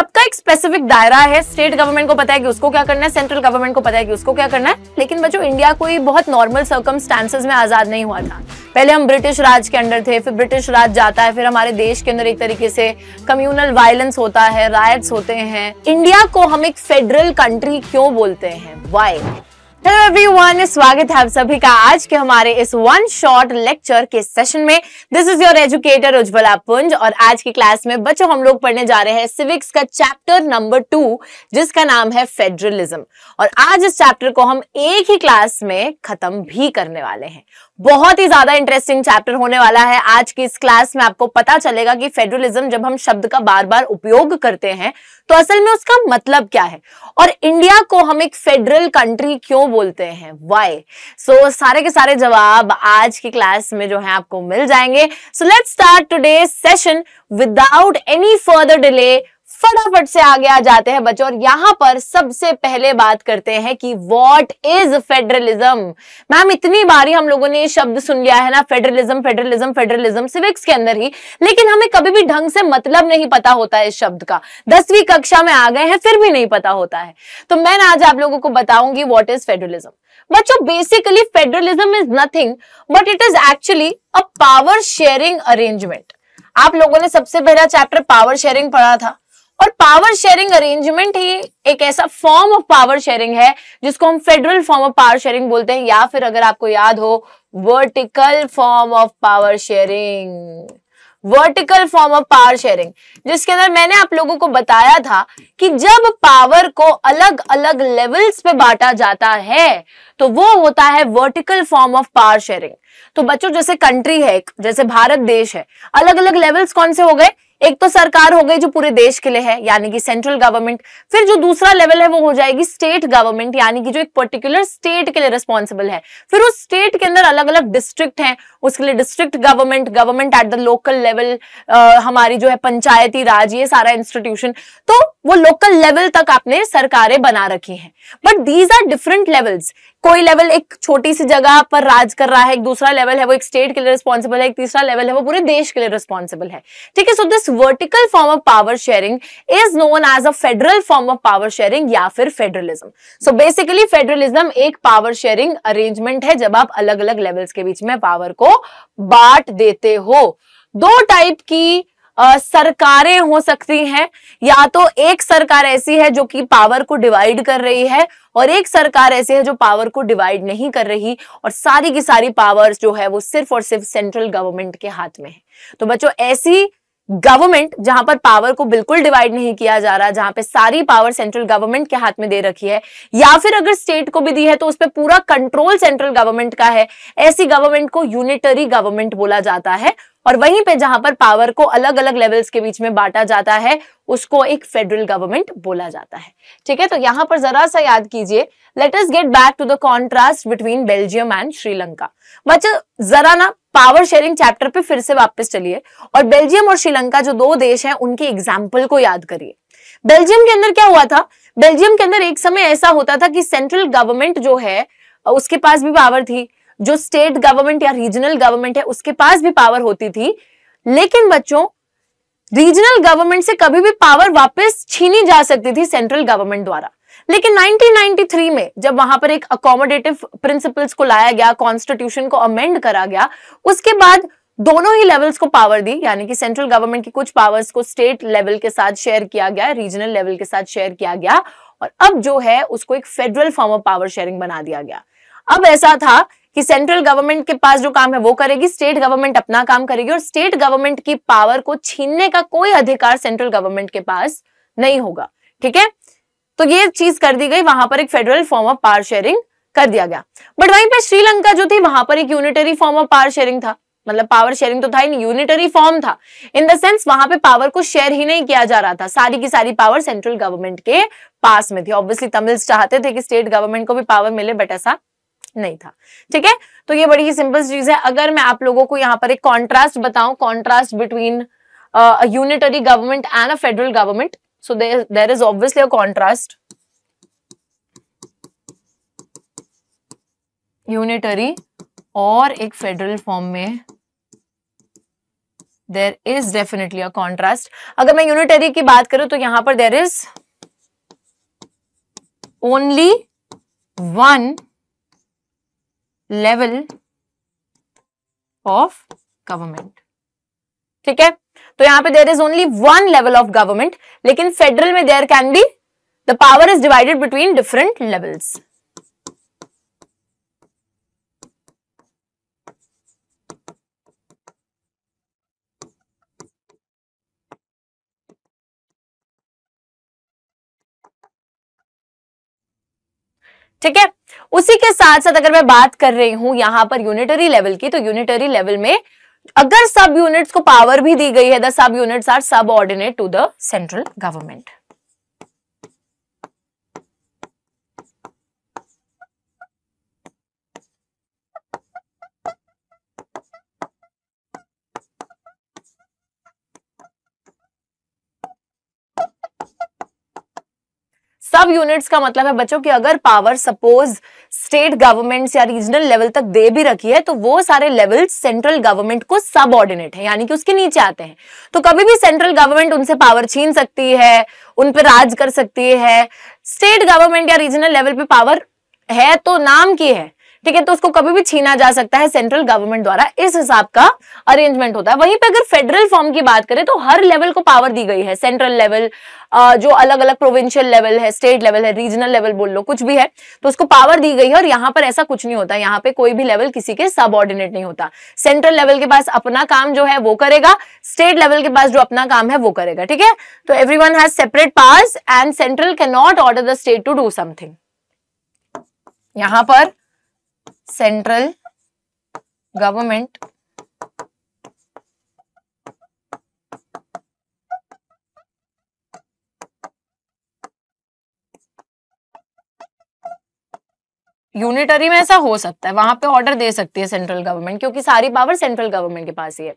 सबका एक स्पेसिफिक दायरा है स्टेट गवर्नमेंट को पता है कि उसको क्या करना है सेंट्रल गवर्नमेंट को पता है कि उसको क्या करना है लेकिन बच्चों इंडिया कोई बहुत नॉर्मल सर्कम में आजाद नहीं हुआ था पहले हम ब्रिटिश राज के अंडर थे फिर ब्रिटिश राज जाता है फिर हमारे देश के अंदर एक तरीके से कम्युनल वायलेंस होता है रायट्स होते हैं इंडिया को हम एक फेडरल कंट्री क्यों बोलते हैं वाई हेलो एवरीवन स्वागत है आप सभी का आज के हमारे इस वन शॉट लेक्चर के सेशन में this is your educator Ujjwala Punj और आज की क्लास में बच्चों हम लोग पढ़ने जा रहे हैं सिविक्स का चैप्टर नंबर टू जिसका नाम है फेडरलिज्म और आज इस चैप्टर को हम एक ही क्लास में खत्म भी करने वाले हैं बहुत ही ज्यादा इंटरेस्टिंग चैप्टर होने वाला है आज की इस क्लास में आपको पता चलेगा कि फेडरलिज्म जब हम शब्द का बार बार उपयोग करते हैं तो असल में उसका मतलब क्या है और इंडिया को हम एक फेडरल कंट्री क्यों बोलते हैं वाई सो so, सारे के सारे जवाब आज की क्लास में जो है आपको मिल जाएंगे so let start today session without any further delay फटाफट से आगे आ जाते हैं बच्चों और यहाँ पर सबसे पहले बात करते हैं कि वॉट इज फेडरलिज्म मैम इतनी बारी हम लोगों ने ये शब्द सुन लिया है ना फेडरलिज्म फेडरलिज्म फेडरलिज्म सिविक्स के अंदर ही लेकिन हमें कभी भी ढंग से मतलब नहीं पता होता है इस शब्द का दसवीं कक्षा में आ गए हैं फिर भी नहीं पता होता है तो मैं आज आप लोगों को बताऊंगी वॉट इज फेडरलिज्म बच्चों basically federalism is nothing but it is actually a power sharing arrangement आप लोगों ने सबसे पहला चैप्टर पावर शेयरिंग पढ़ा था और पावर शेयरिंग अरेंजमेंट ही एक ऐसा फॉर्म ऑफ पावर शेयरिंग है जिसको हम federal form of power sharing बोलते हैं या फिर अगर आपको याद हो vertical form of power sharing vertical form of power sharing जिसके अंदर मैंने आप लोगों को बताया था कि जब पावर को अलग अलग लेवल्स पे बांटा जाता है तो वो होता है vertical form of power sharing तो बच्चों जैसे कंट्री है जैसे भारत देश है अलग अलग लेवल्स कौन से हो गए एक तो सरकार हो गई जो पूरे देश के लिए है यानी कि सेंट्रल गवर्नमेंट फिर जो दूसरा लेवल है वो हो जाएगी स्टेट गवर्नमेंट यानी कि जो एक पर्टिकुलर स्टेट के लिए रिस्पॉन्सिबल है फिर उस स्टेट के अंदर अलग अलग डिस्ट्रिक्ट हैं उसके लिए district government government at the local level हमारी जो है पंचायती राज ये सारा इंस्टीट्यूशन तो वो लोकल लेवल तक आपने सरकारें बना रखी है but these are different levels कोई लेवल एक छोटी सी जगह पर राज कर रहा है एक दूसरा लेवल है वो एक स्टेट के लिए रिस्पॉन्सिबल है एक तीसरा लेवल है वो पूरे देश के लिए रिस्पॉन्सिबल है ठीक है so this vertical form of power sharing is known as a federal form of power sharing या फिर फेडरलिज्म सो बेसिकली फेडरलिज्म एक पावर शेयरिंग अरेंजमेंट है जब आप अलग अलग लेवल्स के बीच में पावर को बांट देते हो दो टाइप की सरकारें हो सकती हैं या तो एक सरकार ऐसी है जो कि पावर को डिवाइड कर रही है और एक सरकार ऐसी है जो पावर को डिवाइड नहीं कर रही और सारी की सारी पावर्स जो है वो सिर्फ और सिर्फ सेंट्रल गवर्नमेंट के हाथ में है तो बच्चों ऐसी गवर्नमेंट जहां पर पावर को बिल्कुल डिवाइड नहीं किया जा रहा जहां पे सारी पावर सेंट्रल गवर्नमेंट के हाथ में दे रखी है या फिर अगर स्टेट को भी दी है तो उस पर पूरा कंट्रोल सेंट्रल गवर्नमेंट का है ऐसी गवर्नमेंट को यूनिटरी गवर्नमेंट बोला जाता है और वहीं पे जहां पर पावर को अलग अलग लेवल्स के बीच में बांटा जाता है उसको एक फेडरल गवर्नमेंट बोला जाता है ठीक है तो यहां पर जरा सा याद कीजिए let us get back to the contrast between Belgium and Sri Lanka बच्चे जरा ना पावर शेयरिंग चैप्टर पे फिर से वापस चलिए और बेल्जियम और श्रीलंका जो दो देश है उनके एग्जाम्पल को याद करिए बेल्जियम के अंदर क्या हुआ था बेल्जियम के अंदर एक समय ऐसा होता था कि सेंट्रल गवर्नमेंट जो है उसके पास भी पावर थी जो स्टेट गवर्नमेंट या रीजनल गवर्नमेंट है उसके पास भी पावर होती थी लेकिन बच्चों रीजनल गवर्नमेंट से कभी भी पावर वापस छीनी जा सकती थी सेंट्रल गवर्नमेंट द्वारा लेकिन 1993 में जब वहां पर एक अकोमोडेटिव प्रिंसिपल्स को लाया गया कॉन्स्टिट्यूशन को अमेंड करा गया उसके बाद दोनों ही लेवल्स को पावर दी यानी कि सेंट्रल गवर्नमेंट की कुछ पावर्स को स्टेट लेवल के साथ शेयर किया गया रीजनल लेवल के साथ शेयर किया गया और अब जो है उसको एक federal form of power sharing बना दिया गया अब ऐसा था कि सेंट्रल गवर्नमेंट के पास जो काम है वो करेगी स्टेट गवर्नमेंट अपना काम करेगी और स्टेट गवर्नमेंट की पावर को छीनने का कोई अधिकार सेंट्रल गवर्नमेंट के पास नहीं होगा ठीक है तो ये चीज कर दी गई वहां पर एक federal form of power sharing कर दिया गया बट वहीं पर श्रीलंका जो थी वहां पर एक unitary form of power sharing था मतलब पावर शेयरिंग तो था ही नहीं यूनिटरी फॉर्म था इन द सेंस वहां पे पावर को शेयर ही नहीं किया जा रहा था सारी की सारी पावर सेंट्रल गवर्नमेंट के पास में थी ऑब्वियसली तमिल्स चाहते थे कि स्टेट गवर्नमेंट को भी पावर मिले बट ऐसा नहीं था ठीक है तो ये बड़ी ही सिंपल चीज है अगर मैं आप लोगों को यहाँ पर एक कॉन्ट्रास्ट बताऊं contrast between unitary government and a federal government so there is obviously obviously unitary और एक फेडरल फॉर्म में there is definitely a contrast अगर मैं यूनिटरी की बात करूं तो यहां पर there is only one level of government ठीक है तो यहां पे there is only one level of government लेकिन फेडरल में there can be the power is divided between different levels ठीक है उसी के साथ साथ अगर मैं बात कर रही हूं यहां पर यूनिटरी लेवल की तो यूनिटरी लेवल में अगर सब यूनिट्स को पावर भी दी गई है the sub units are subordinate to the central government sub units का मतलब है बच्चों की अगर पावर सपोज स्टेट गवर्नमेंट या रीजनल लेवल तक दे भी रखी है तो वो सारे लेवल सेंट्रल गवर्नमेंट को सब ऑर्डिनेट है यानी कि उसके नीचे आते हैं तो कभी भी सेंट्रल गवर्नमेंट उनसे पावर छीन सकती है उन पर राज कर सकती है स्टेट गवर्नमेंट या रीजनल लेवल पे पावर है तो नाम की है ठीक है तो उसको कभी भी छीना जा सकता है सेंट्रल गवर्नमेंट द्वारा इस हिसाब का अरेंजमेंट होता है वहीं पे अगर फेडरल फॉर्म की बात करें तो हर लेवल को पावर दी गई है सेंट्रल लेवल जो अलग अलग प्रोविंशियल लेवल है स्टेट लेवल है रीजनल लेवल बोल लो कुछ भी है तो उसको पावर दी गई है और यहाँ पर ऐसा कुछ नहीं होता यहाँ पे कोई भी लेवल किसी के सब नहीं होता सेंट्रल लेवल के पास अपना काम जो है वो करेगा स्टेट लेवल के पास जो अपना काम है वो करेगा ठीक है तो every one has separate pass and central can not order the state to do something यहां पर central government यूनिटरी में ऐसा हो सकता है वहां पे ऑर्डर दे सकती है सेंट्रल गवर्नमेंट क्योंकि सारी पावर सेंट्रल गवर्नमेंट के पास ही है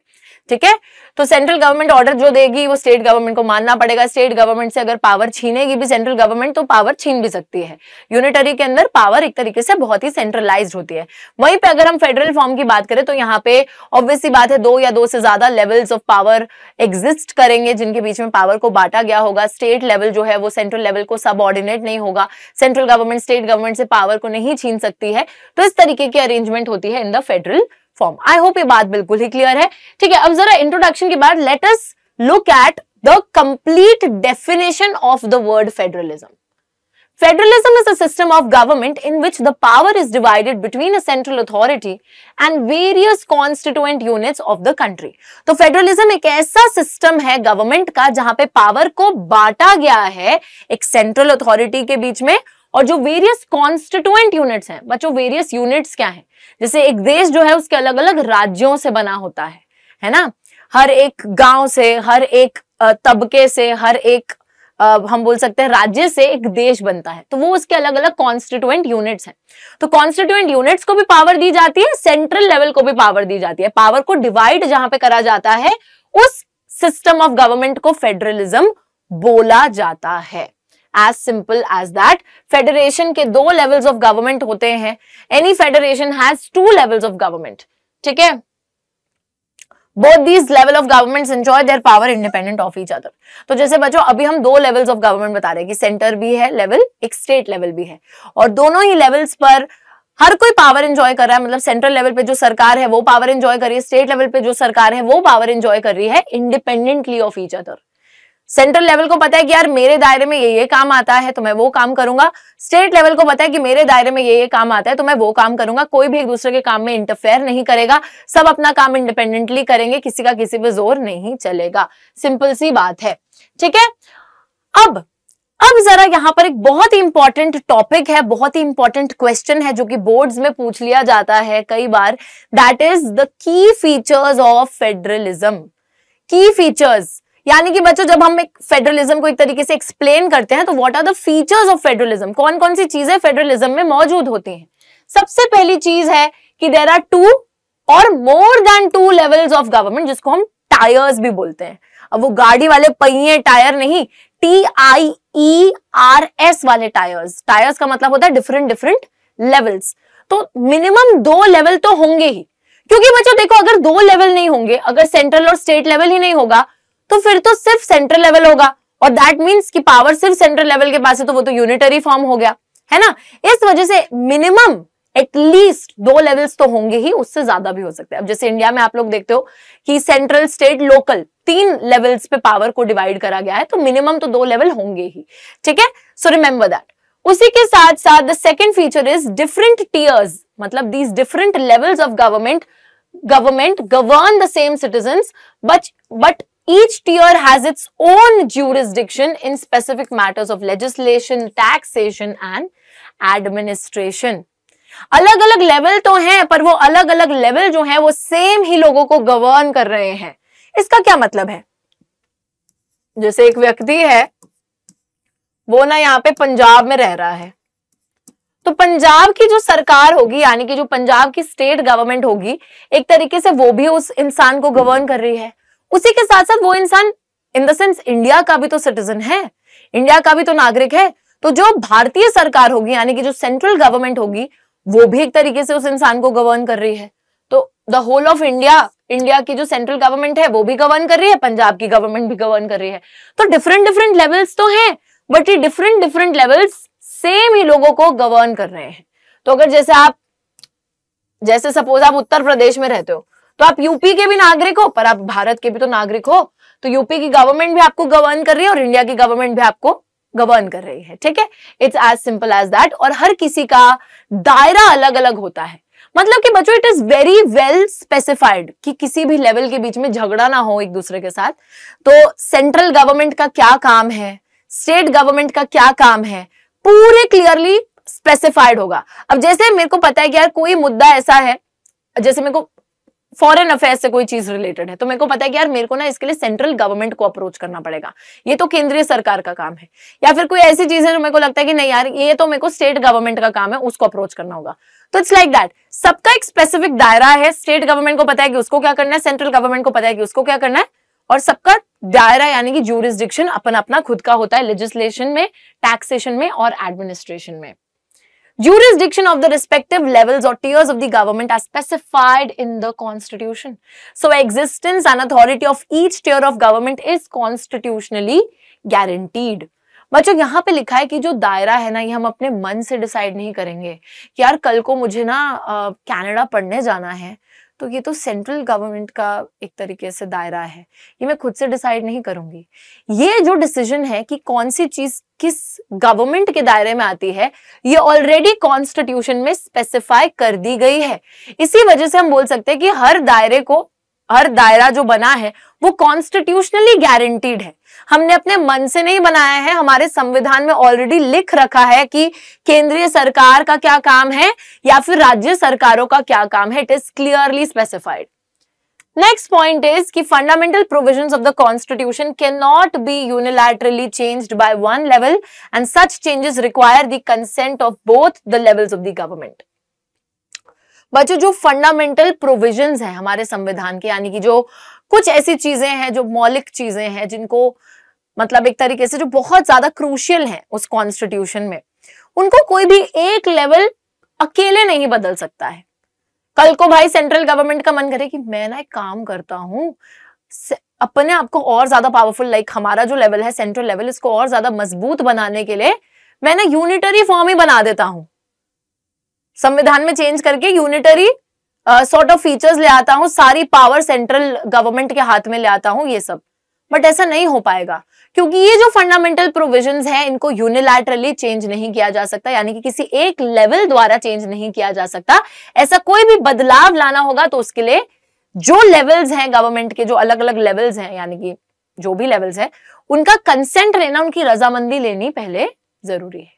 ठीक है तो सेंट्रल गवर्नमेंट ऑर्डर जो देगी वो स्टेट गवर्नमेंट को मानना पड़ेगा स्टेट गवर्नमेंट से अगर पावर छीनेगी भी सेंट्रल गवर्नमेंट तो पावर छीन भी सकती है यूनिटरी के अंदर पावर एक तरीके से बहुत ही सेंट्रलाइज होती है वहीं पर अगर हम फेडरल फॉर्म की बात करें तो यहाँ पे ऑब्वियसली बात है दो या दो से ज्यादा लेवल्स ऑफ पावर एग्जिस्ट करेंगे जिनके बीच में पावर को बांटा गया होगा स्टेट लेवल जो है वो सेंट्रल लेवल को सब नहीं होगा सेंट्रल गवर्नमेंट स्टेट गवर्नमेंट से पावर को नहीं छीन सकती है तो इस तरीके की अरेंजमेंट होती है in the federal form I hope ये बात बिल्कुल ही क्लियर है ठीक है अब जरा इंट्रोडक्शन के बाद let's look at the complete definition of the word federalism Federalism is a system of government in which the power is divided between a central authority and various constituent units of the country. तो federalism एक ऐसा system है government का जहां पे power को बांटा गया है एक सेंट्रल अथॉरिटी के बीच में और जो वेरियस कॉन्स्टिट्यूएंट यूनिट्स हैं बच्चों वेरियस यूनिट्स क्या है जैसे एक देश जो है उसके अलग अलग राज्यों से बना होता है है ना हर एक गांव से हर एक तबके से हर एक हम बोल सकते हैं राज्य से एक देश बनता है तो वो उसके अलग अलग कॉन्स्टिट्यूएंट यूनिट्स हैं तो कॉन्स्टिट्यूएंट यूनिट्स को भी पावर दी जाती है सेंट्रल लेवल को भी पावर दी जाती है पावर को डिवाइड जहां पे करा जाता है उस सिस्टम ऑफ गवर्नमेंट को फेडरलिज्म बोला जाता है as simple as that federation के दो लेवल्स ऑफ गवर्नमेंट होते हैं any federation has two levels of government ठीक है both these level of government enjoy their power independent of each other तो जैसे बच्चों अभी हम दो लेवल्स ऑफ गवर्नमेंट बता रहे हैं कि सेंटर भी है लेवल एक स्टेट लेवल भी है और दोनों ही लेवल्स पर हर कोई पावर एंजॉय कर रहा है मतलब सेंट्रल लेवल पे जो सरकार है वो पावर एंजॉय कर रही है स्टेट लेवल पे जो सरकार है वो पावर एंजॉय कर रही है independently of each other central level को पता है कि यार मेरे दायरे में ये ये काम आता है तो मैं वो काम करूंगा स्टेट लेवल को पता है कि मेरे दायरे में ये ये काम आता है तो मैं वो काम करूंगा कोई भी एक दूसरे के काम में इंटरफेयर नहीं करेगा सब अपना काम इंडिपेंडेंटली करेंगे किसी का किसी पे जोर नहीं चलेगा सिंपल सी बात है ठीक है अब अब जरा यहाँ पर एक बहुत ही इंपॉर्टेंट टॉपिक है बहुत ही इंपॉर्टेंट क्वेश्चन है जो कि बोर्ड्स में पूछ लिया जाता है कई बार that is the key features of federalism key features यानी कि बच्चों जब हम एक फेडरलिज्म को एक तरीके से एक्सप्लेन करते हैं तो what are the features of federalism कौन कौन सी चीजें फेडरलिज्म में मौजूद होती हैं सबसे पहली चीज है कि देर आर टू और more than two levels of government जिसको हम टायर्स भी बोलते हैं अब वो गाड़ी वाले पहिए टायर नहीं T I E R S वाले टायर्स टायर्स का मतलब होता है डिफरेंट डिफरेंट लेवल्स तो मिनिमम दो लेवल तो होंगे ही क्योंकि बच्चों देखो अगर दो लेवल नहीं होंगे अगर सेंट्रल और स्टेट लेवल ही नहीं होगा तो फिर तो सिर्फ सेंट्रल लेवल होगा और दैट मीन्स कि पावर सिर्फ सेंट्रल लेवल के पास है तो वो तो यूनिटरी फॉर्म हो गया है ना इस वजह से मिनिमम एटलीस्ट दो लेवल्स तो होंगे ही उससे ज्यादा भी हो सकते हैं अब जैसे इंडिया में आप लोग देखते हो कि सेंट्रल स्टेट लोकल तीन लेवल्स पे पावर को डिवाइड करा गया है तो मिनिमम तो दो लेवल होंगे ही ठीक है सो रिमेंबर दैट उसी के साथ साथ the second feature is different tiers मतलब these different levels of government government govern the same citizen but but Each tier has its own jurisdiction in specific matters of legislation, taxation and administration. अलग अलग level तो हैं पर वो अलग अलग level जो है वो सेम ही लोगों को गवर्न कर रहे हैं इसका क्या मतलब है जैसे एक व्यक्ति है वो ना यहाँ पे पंजाब में रह रहा है तो पंजाब की जो सरकार होगी यानी कि जो पंजाब की स्टेट गवर्नमेंट होगी एक तरीके से वो भी उस इंसान को गवर्न कर रही है उसी के साथ साथ वो इंसान इन द सेंस इंडिया का भी तो सिटीजन है इंडिया का भी तो नागरिक है तो जो भारतीय सरकार होगी यानी कि जो सेंट्रल गवर्नमेंट होगी वो भी एक तरीके से उस इंसान को गवर्न कर रही है तो the whole of India India की जो सेंट्रल गवर्नमेंट है वो भी गवर्न कर रही है पंजाब की गवर्नमेंट भी गवर्न कर रही है तो डिफरेंट डिफरेंट लेवल्स तो हैं बट ये डिफरेंट डिफरेंट लेवल्स सेम ही लोगों को गवर्न कर रहे हैं तो अगर जैसे आप जैसे सपोज आप उत्तर प्रदेश में रहते हो तो आप यूपी के भी नागरिक हो पर आप भारत के भी तो नागरिक हो तो यूपी की गवर्नमेंट भी आपको गवर्न कर रही है और इंडिया की गवर्नमेंट भी आपको गवर्न कर रही है ठीक है it's as simple as that और हर किसी का दायरा अलग अलग होता है मतलब कि बच्चों it is very well specified कि किसी भी लेवल के बीच में झगड़ा ना हो एक दूसरे के साथ तो सेंट्रल गवर्नमेंट का क्या काम है स्टेट गवर्नमेंट का क्या काम है पूरे क्लियरली स्पेसिफाइड होगा अब जैसे मेरे को पता है कि यार कोई मुद्दा ऐसा है जैसे मेरे को फॉरेन अफेयर से कोई चीज रिलेटेड है तो मेरे को पता है कि यार मेरे को ना इसके लिए सेंट्रल गवर्नमेंट को अप्रोच करना पड़ेगा ये तो केंद्रीय सरकार का काम है या फिर कोई ऐसी चीज है जो मेरे को लगता है कि नहीं यार ये तो मेरे को स्टेट गवर्नमेंट का काम है उसको अप्रोच करना होगा तो इट्स लाइक दैट सबका एक स्पेसिफिक दायरा है स्टेट गवर्नमेंट को पता है कि उसको क्या करना है सेंट्रल गवर्नमेंट को पता है कि उसको क्या करना है और सबका दायरा यानी कि जूरिस्डिक्शन अपन अपना खुद का होता है लेजिस्लेशन में टैक्सेशन में और एडमिनिस्ट्रेशन में Jurisdiction of the respective levels or tiers of the government are specified in the constitution. So existence and authority of each tier of government is constitutionally guaranteed. बच्चों यहाँ पे लिखा है कि जो दायरा है ना ये हम अपने मन से डिसाइड नहीं करेंगे कि यार कल को मुझे ना कनाडा पढ़ने जाना है तो ये तो सेंट्रल गवर्नमेंट का एक तरीके से दायरा है ये मैं खुद से डिसाइड नहीं करूंगी ये जो डिसीजन है कि कौन सी चीज किस गवर्नमेंट के दायरे में आती है ये ऑलरेडी कॉन्स्टिट्यूशन में स्पेसिफाई कर दी गई है इसी वजह से हम बोल सकते हैं कि हर दायरे को हर दायरा जो बना है वो कॉन्स्टिट्यूशनली गारंटीड है हमने अपने मन से नहीं बनाया है हमारे संविधान में ऑलरेडी लिख रखा है कि केंद्रीय सरकार का क्या काम है या फिर राज्य सरकारों का क्या काम है it is clearly specified next point is कि fundamental provisions of the constitution cannot be unilaterally changed by one level and such changes require the consent of both the levels of the government बच्चों जो fundamental provisions हैं हमारे संविधान के यानी कि जो कुछ ऐसी चीजें हैं जो मौलिक चीजें हैं जिनको मतलब एक तरीके से जो बहुत ज्यादा क्रूशियल हैं उस कॉन्स्टिट्यूशन में उनको कोई भी एक लेवल अकेले नहीं बदल सकता है कल को भाई सेंट्रल गवर्नमेंट का मन करे कि मैं ना एक काम करता हूँ अपने आप को और ज्यादा पावरफुल लाइक हमारा जो लेवल है सेंट्रल लेवल इसको और ज्यादा मजबूत बनाने के लिए मैं ना यूनिटरी फॉर्म ही बना देता हूं संविधान में चेंज करके यूनिटरी सॉर्ट ऑफ फीचर्स ले आता हूँ सारी पावर सेंट्रल गवर्नमेंट के हाथ में ले आता हूँ ये सब बट ऐसा नहीं हो पाएगा क्योंकि ये जो फंडामेंटल प्रोविजन है इनको यूनिलैटरली चेंज नहीं किया जा सकता यानी कि किसी एक लेवल द्वारा चेंज नहीं किया जा सकता ऐसा कोई भी बदलाव लाना होगा तो उसके लिए जो लेवल्स हैं गवर्नमेंट के जो अलग अलग लेवल्स हैं यानी कि जो भी लेवल्स हैं उनका कंसेंट लेना उनकी रजामंदी लेनी पहले जरूरी है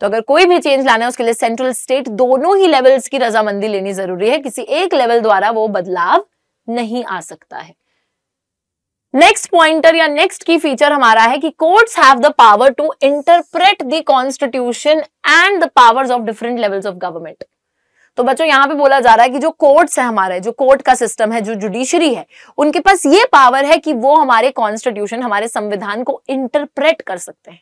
तो अगर कोई भी चेंज लाना है उसके लिए सेंट्रल स्टेट दोनों ही लेवल्स की रजामंदी लेनी जरूरी है किसी एक लेवल द्वारा वो बदलाव नहीं आ सकता है नेक्स्ट पॉइंटर या नेक्स्ट की फीचर हमारा है कि courts have the power to interpret the constitution and the powers of different levels of government तो बच्चों यहां पे बोला जा रहा है कि जो कोर्ट्स है हमारे जो कोर्ट का सिस्टम है जो जुडिशरी है उनके पास ये पावर है कि वो हमारे कॉन्स्टिट्यूशन हमारे संविधान को इंटरप्रेट कर सकते हैं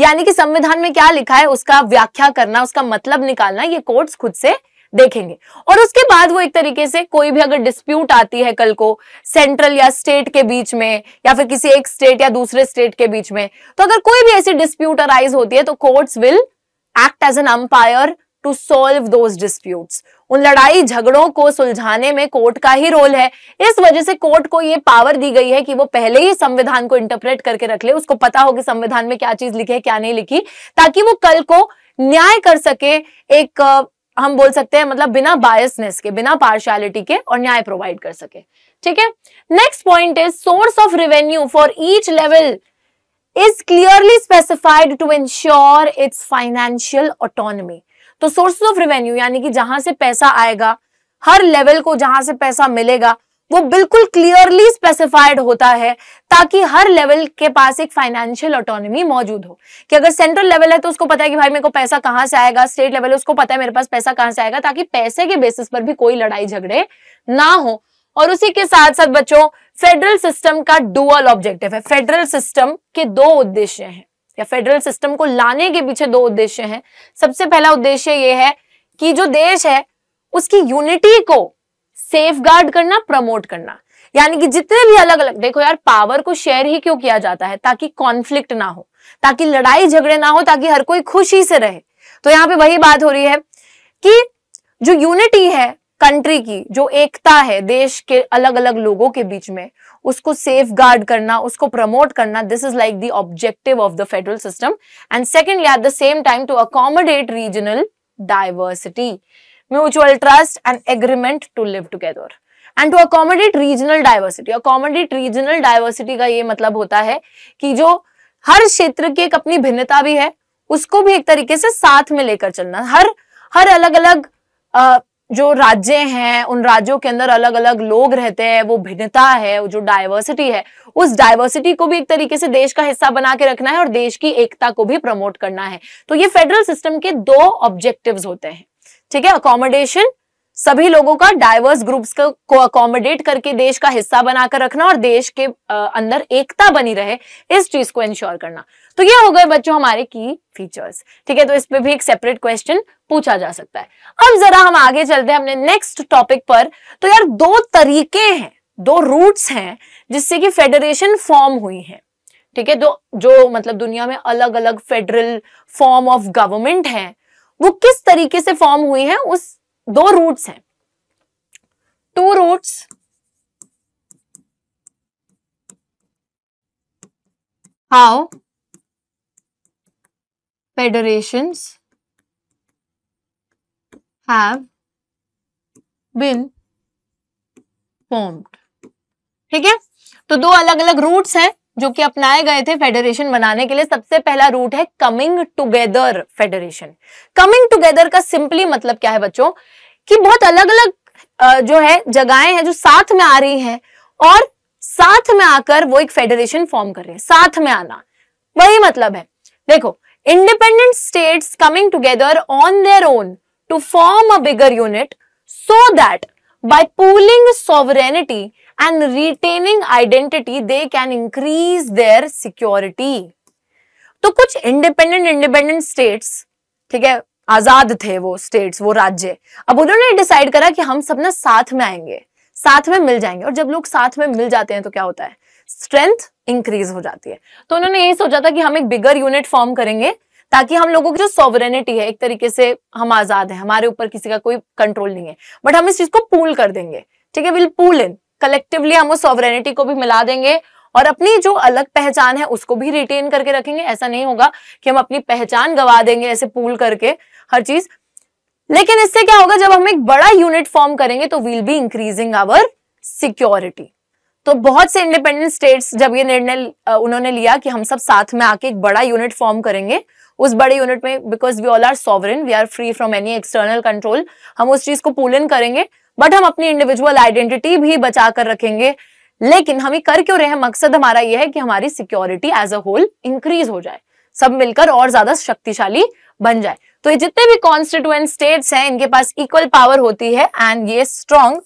यानी कि संविधान में क्या लिखा है उसका व्याख्या करना उसका मतलब निकालना ये कोर्ट्स खुद से देखेंगे और उसके बाद वो एक तरीके से कोई भी अगर डिस्प्यूट आती है कल को सेंट्रल या स्टेट के बीच में या फिर किसी एक स्टेट या दूसरे स्टेट के बीच में तो अगर कोई भी ऐसी डिस्प्यूट अराइज होती है तो courts will act as an umpire to solve those disputes उन लड़ाई झगड़ों को सुलझाने में कोर्ट का ही रोल है इस वजह से कोर्ट को यह पावर दी गई है कि वो पहले ही संविधान को इंटरप्रेट करके रख ले उसको पता हो कि संविधान में क्या चीज लिखी है क्या नहीं लिखी ताकि वो कल को न्याय कर सके एक हम बोल सकते हैं मतलब बिना बायसनेस के बिना पार्शियलिटी के और न्याय प्रोवाइड कर सके ठीक है next point is source of revenue for each level is clearly specified to ensure its financial autonomy तो सोर्सेस ऑफ रेवेन्यू यानी कि जहां से पैसा आएगा हर लेवल को जहां से पैसा मिलेगा वो बिल्कुल क्लियरली स्पेसिफाइड होता है ताकि हर लेवल के पास एक फाइनेंशियल ऑटोनॉमी मौजूद हो कि अगर सेंट्रल लेवल है तो उसको पता है कि भाई मेरे को पैसा कहां से आएगा स्टेट लेवल है उसको पता है मेरे पास पैसा कहां से आएगा ताकि पैसे के बेसिस पर भी कोई लड़ाई झगड़े ना हो और उसी के साथ साथ बच्चों फेडरल सिस्टम का डुअल ऑब्जेक्टिव है फेडरल सिस्टम के दो उद्देश्य हैं या फेडरल सिस्टम को लाने के पीछे दो उद्देश्य हैं सबसे पहला उद्देश्य ये है कि जो देश है उसकी यूनिटी को सेफ करना प्रमोट करना यानी कि जितने भी अलग अलग देखो यार पावर को शेयर ही क्यों किया जाता है ताकि कॉन्फ्लिक्ट ना हो ताकि लड़ाई झगड़े ना हो ताकि हर कोई खुशी से रहे तो यहाँ पे वही बात हो रही है कि जो यूनिटी है कंट्री की जो एकता है देश के अलग अलग लोगों के बीच में उसको सेफ गार्ड करना उसको प्रमोट करना this is like the objective of the federal system and secondly at the same time to accommodate regional diversity mutual trust and agreement to live together and to accommodate regional diversity accommodate regional diversity का ये मतलब होता है कि जो हर क्षेत्र की एक अपनी भिन्नता भी है उसको भी एक तरीके से साथ में लेकर चलना हर हर अलग अलग जो राज्य हैं उन राज्यों के अंदर अलग अलग लोग रहते हैं वो भिन्नता है वो जो डायवर्सिटी है उस डायवर्सिटी को भी एक तरीके से देश का हिस्सा बना के रखना है और देश की एकता को भी प्रमोट करना है तो ये फेडरल सिस्टम के दो ऑब्जेक्टिव्स होते हैं ठीक है अकोमोडेशन सभी लोगों का डाइवर्स ग्रुप्स को अकोमोडेट करके देश का हिस्सा बनाकर रखना और देश के अंदर एकता बनी रहे इस चीज को इंश्योर करना तो ये हो गए बच्चों हमारे की फीचर्स ठीक है तो इस पे भी एक सेपरेट क्वेश्चन पूछा जा सकता है अब जरा हम आगे चलते हैं अपने नेक्स्ट टॉपिक पर तो यार दो तरीके हैं दो रूट्स हैं जिससे कि फेडरेशन फॉर्म हुई है ठीक है तो जो मतलब दुनिया में अलग अलग फेडरल फॉर्म ऑफ गवर्नमेंट है वो किस तरीके से फॉर्म हुई है उस दो रूट्स हैं two routes how federations have been formed ठीक है तो दो अलग अलग रूट्स हैं जो कि अपनाए गए थे फेडरेशन बनाने के लिए सबसे पहला रूट है coming together federation coming together का सिंपली मतलब क्या है बच्चों कि बहुत अलग अलग जो है जगहें हैं जो साथ में आ रही हैं और साथ में आकर वो एक फेडरेशन फॉर्म कर रहे हैं साथ में आना वही मतलब है देखो independent states coming together on their own to form a bigger unit so that By pooling sovereignty and retaining identity, they can increase their security. तो कुछ इंडिपेंडेंट इंडिपेंडेंट स्टेट्स ठीक है आजाद थे वो स्टेट्स वो राज्य अब उन्होंने डिसाइड करा कि हम सब ना साथ में आएंगे साथ में मिल जाएंगे और जब लोग साथ में मिल जाते हैं तो क्या होता है स्ट्रेंथ इंक्रीज हो जाती है तो उन्होंने यही सोचा था कि हम एक बिगर यूनिट फॉर्म करेंगे ताकि हम लोगों की जो सॉवरेनिटी है एक तरीके से हम आजाद है हमारे ऊपर किसी का कोई कंट्रोल नहीं है बट हम इस चीज को पूल कर देंगे ठीक है विल पूल इन कलेक्टिवली हम उस सॉवरेनिटी को भी मिला देंगे और अपनी जो अलग पहचान है उसको भी रिटेन करके रखेंगे ऐसा नहीं होगा कि हम अपनी पहचान गवा देंगे ऐसे पूल करके हर चीज लेकिन इससे क्या होगा जब हम एक बड़ा यूनिट फॉर्म करेंगे तो will be increasing our security तो बहुत से इंडिपेंडेंट स्टेट्स जब ये निर्णय उन्होंने लिया कि हम सब साथ में आके एक बड़ा यूनिट फॉर्म करेंगे उस बड़े यूनिट में because we all are sovereign we are free from any external control हम उस चीज को पुल इन करेंगे बट हम अपनी इंडिविजुअल आइडेंटिटी भी बचा कर रखेंगे लेकिन हम ये कर क्यों रहे हैं मकसद हमारा यह है कि हमारी security as a whole increase हो जाए सब मिलकर और ज्यादा शक्तिशाली बन जाए तो ये जितने भी कॉन्स्टिट्यूएंट स्टेट्स हैं इनके पास इक्वल पावर होती है एंड ये strong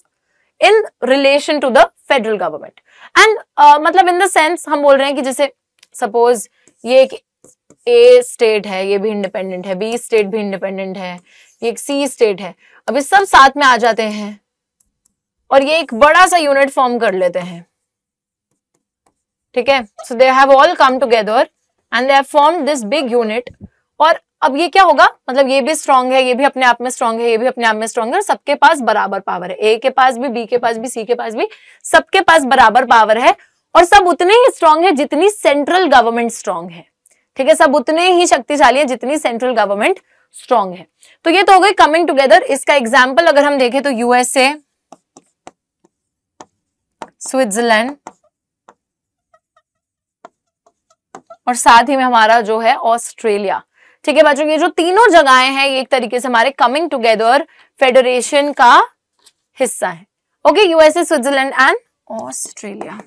in relation to the federal government and मतलब इन द सेंस हम बोल रहे हैं कि जैसे सपोज ये एक ए स्टेट है ये भी इंडिपेंडेंट है बी स्टेट भी इंडिपेंडेंट है ये सी स्टेट है अब ये सब साथ में आ जाते हैं और ये एक बड़ा सा यूनिट फॉर्म कर लेते हैं ठीक है so they have all come together and they have form this big unit और अब ये क्या होगा मतलब ये भी स्ट्रांग है ये भी अपने आप में स्ट्रांग है ये भी अपने आप में स्ट्रांग है सबके पास बराबर पावर है ए के पास भी बी के पास भी सी के पास भी सबके पास बराबर पावर है और सब उतने ही स्ट्रांग है जितनी सेंट्रल गवर्नमेंट स्ट्रांग है ठीक है सब उतने ही शक्तिशाली है जितनी सेंट्रल गवर्नमेंट स्ट्रांग है तो ये तो हो गई कमिंग टुगेदर इसका एग्जाम्पल अगर हम देखें तो यूएसए स्विट्जरलैंड और साथ ही में हमारा जो है ऑस्ट्रेलिया ठीक है बच्चों ये जो तीनों जगहें हैं ये एक तरीके से हमारे कमिंग टुगेदर फेडरेशन का हिस्सा है okay USA Switzerland and Australia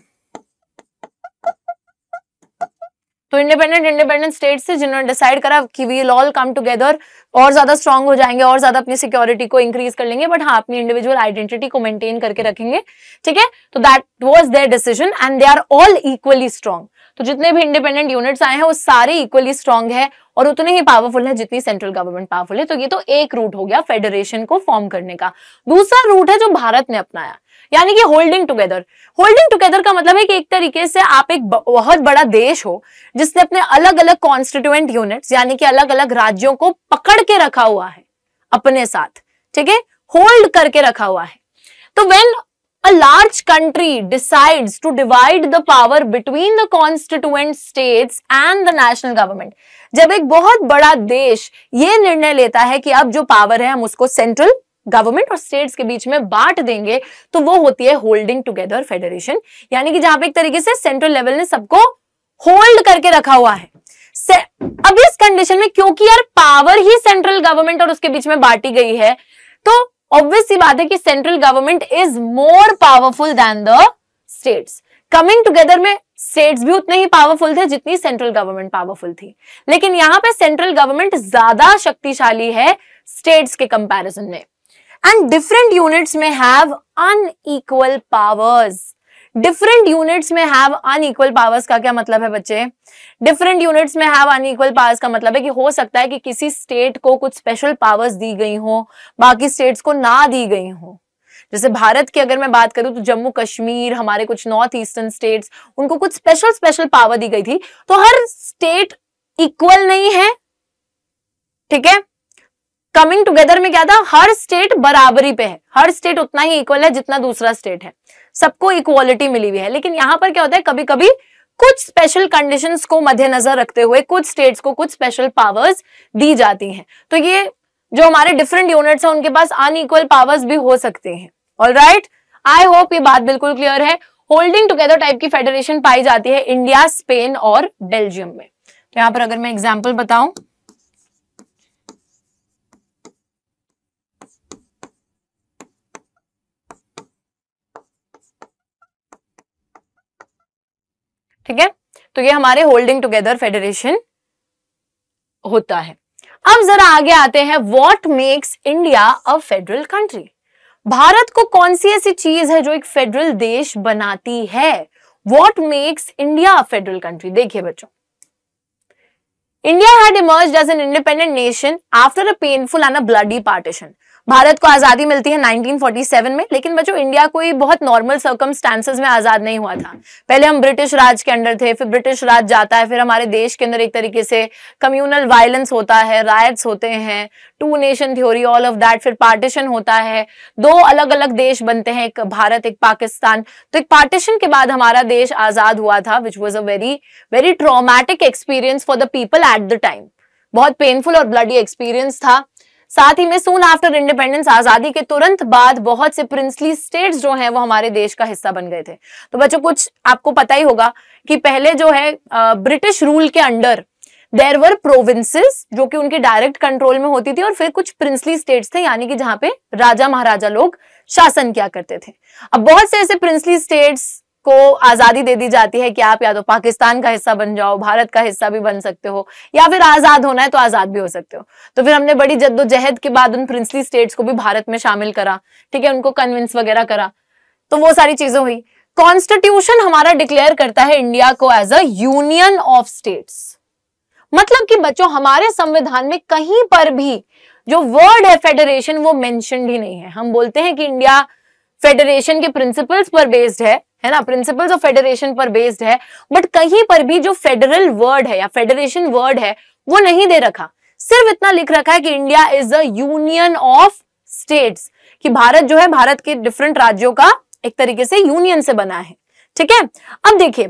तो इंडिपेंडेंट इंडिपेंडेंट स्टेट से जिन्होंने डिसाइड करा कि we will all come together और ज्यादा स्ट्रांग हो जाएंगे और ज्यादा अपनी सिक्योरिटी को इंक्रीज कर लेंगे बट हाँ अपनी इंडिविजुअल आइडेंटिटी को मेंटेन करके रखेंगे ठीक है तो that was their decision and they are all equally strong तो जितने भी इंडिपेंडेंट यूनिट्स आए हैं वो सारे इक्वली स्ट्रांग है और उतने ही पावरफुल है जितनी सेंट्रल गवर्नमेंट पावरफुल है तो ये तो एक रूट हो गया फेडरेशन को फॉर्म करने का दूसरा रूट है जो भारत ने अपनाया यानी कि होल्डिंग टुगेदर होल्डिंग टुगेदर का मतलब है कि एक तरीके से आप एक बहुत बड़ा देश हो जिसने अपने अलग अलग कॉन्स्टिट्यूएंट यूनिट यानी कि अलग अलग राज्यों को पकड़ के रखा हुआ है अपने साथ ठीक है होल्ड करके रखा हुआ है तो when a large country decides to divide the power between the constituent state and the national government जब एक बहुत बड़ा देश ये निर्णय लेता है कि अब जो पावर है हम उसको सेंट्रल गवर्नमेंट और स्टेट्स के बीच में बांट देंगे तो वो होती है होल्डिंग टुगेदर फेडरेशन यानी कि जहां पे एक तरीके से सेंट्रल लेवल ने सबको होल्ड करके रखा हुआ है से, अब इस कंडीशन में क्योंकि यार पावर ही सेंट्रल गवर्नमेंट और उसके बीच में बांटी गई है तो ऑब्वियस सी बात है कि central government is more powerful than the states coming together में स्टेट्स भी उतने ही पावरफुल थे जितनी सेंट्रल गवर्नमेंट पावरफुल थी लेकिन यहां पे सेंट्रल गवर्नमेंट ज्यादा शक्तिशाली है स्टेट्स के कंपैरिजन में एंड डिफरेंट यूनिट्स में have unequal powers different units में हैव अनईक्वल पावर्स का क्या मतलब है बच्चे डिफरेंट यूनिट्स में हैव अनईक्वल पावर्स का मतलब है कि हो सकता है कि किसी स्टेट को कुछ स्पेशल पावर्स दी गई हो बाकी स्टेट्स को ना दी गई हो जैसे भारत की अगर मैं बात करूं तो जम्मू कश्मीर हमारे कुछ नॉर्थ ईस्टर्न स्टेट्स उनको कुछ स्पेशल स्पेशल पावर दी गई थी तो हर स्टेट इक्वल नहीं है ठीक है कमिंग टुगेदर में क्या था हर स्टेट बराबरी पे है हर स्टेट उतना ही इक्वल है जितना दूसरा स्टेट है सबको इक्वालिटी मिली हुई है लेकिन यहाँ पर क्या होता है कभी कभी कुछ स्पेशल कंडीशंस को मद्देनजर रखते हुए कुछ स्टेट्स को कुछ स्पेशल पावर्स दी जाती हैं तो ये जो हमारे डिफरेंट यूनिट्स हैं उनके पास अनइक्वल पावर्स भी हो सकते हैं ऑल राइट आई होप ये बात बिल्कुल क्लियर है होल्डिंग टुगेदर टाइप की फेडरेशन पाई जाती है इंडिया स्पेन और बेल्जियम में तो यहां पर अगर मैं एग्जाम्पल बताऊं ठीक है तो ये हमारे होल्डिंग टुगेदर फेडरेशन होता है अब जरा आगे आते हैं what makes India a federal country भारत को कौन सी ऐसी चीज है जो एक फेडरल देश बनाती है what makes India a federal country देखिए बच्चों India had emerge as an independent nation after a painful and a bloody partition भारत को आजादी मिलती है 1947 में लेकिन बच्चों इंडिया कोई बहुत नॉर्मल सर्कमस्टांसेस में आजाद नहीं हुआ था पहले हम ब्रिटिश राज के अंडर थे फिर ब्रिटिश राज जाता है फिर हमारे देश के अंदर एक तरीके से कम्युनल वायलेंस होता है रायट्स होते हैं two nation theory all of that फिर पार्टीशन होता है दो अलग अलग देश बनते हैं एक भारत एक पाकिस्तान तो एक पार्टीशन के बाद हमारा देश आजाद हुआ था which was a very very traumatic experience for the people at the time बहुत पेनफुल और ब्लडी एक्सपीरियंस था साथ ही में सून आफ्टर इंडिपेंडेंस आजादी के तुरंत बाद बहुत से प्रिंसली स्टेट्स जो हैं वो हमारे देश का हिस्सा बन गए थे तो बच्चों कुछ आपको पता ही होगा कि पहले जो है ब्रिटिश रूल के अंडर देर वर प्रोविंसेस जो कि उनके डायरेक्ट कंट्रोल में होती थी और फिर कुछ प्रिंसली स्टेट्स थे यानी कि जहां पे राजा महाराजा लोग शासन किया करते थे अब बहुत से ऐसे प्रिंसली स्टेट्स को आजादी दे दी जाती है कि आप या तो पाकिस्तान का हिस्सा बन जाओ भारत का हिस्सा भी बन सकते हो या फिर आजाद होना है तो आजाद भी हो सकते हो तो फिर हमने बड़ी जद्दोजहद के बाद उन प्रिंसली स्टेट्स को भी भारत में शामिल करा ठीक है उनको कन्विंस वगैरह करा तो वो सारी चीजें हुई कॉन्स्टिट्यूशन हमारा डिक्लेयर करता है इंडिया को as a union of states मतलब कि बच्चों हमारे संविधान में कहीं पर भी जो वर्ड है फेडरेशन वो मेंशन ही नहीं है हम बोलते हैं कि इंडिया फेडरेशन के प्रिंसिपल्स पर बेस्ड है है ना प्रिंसिपल्स ऑफ फेडरेशन पर बेस्ड है बट कहीं पर भी जो फेडरल वर्ड है या फेडरेशन वर्ड है वो नहीं दे रखा सिर्फ इतना लिख रखा है कि India is a union of states कि भारत जो है भारत के डिफरेंट राज्यों का एक तरीके से यूनियन से बना है ठीक है अब देखिए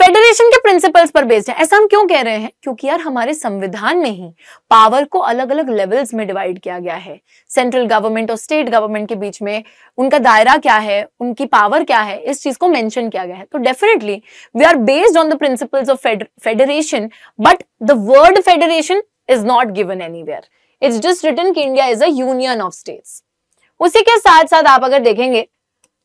फेडरेशन के प्रिंसिपल्स पर बेस्ड है ऐसा हम क्यों कह रहे हैं क्योंकि यार हमारे संविधान में ही पावर को अलग अलग लेवल्स में डिवाइड किया गया है सेंट्रल गवर्नमेंट और स्टेट गवर्नमेंट के बीच में उनका दायरा क्या है उनकी पावर क्या है इस चीज को मेंशन किया गया है तो definitely we are based on the principles of federation but the word federation is not given where it's just written की India is a of states उसी के साथ साथ आप अगर देखेंगे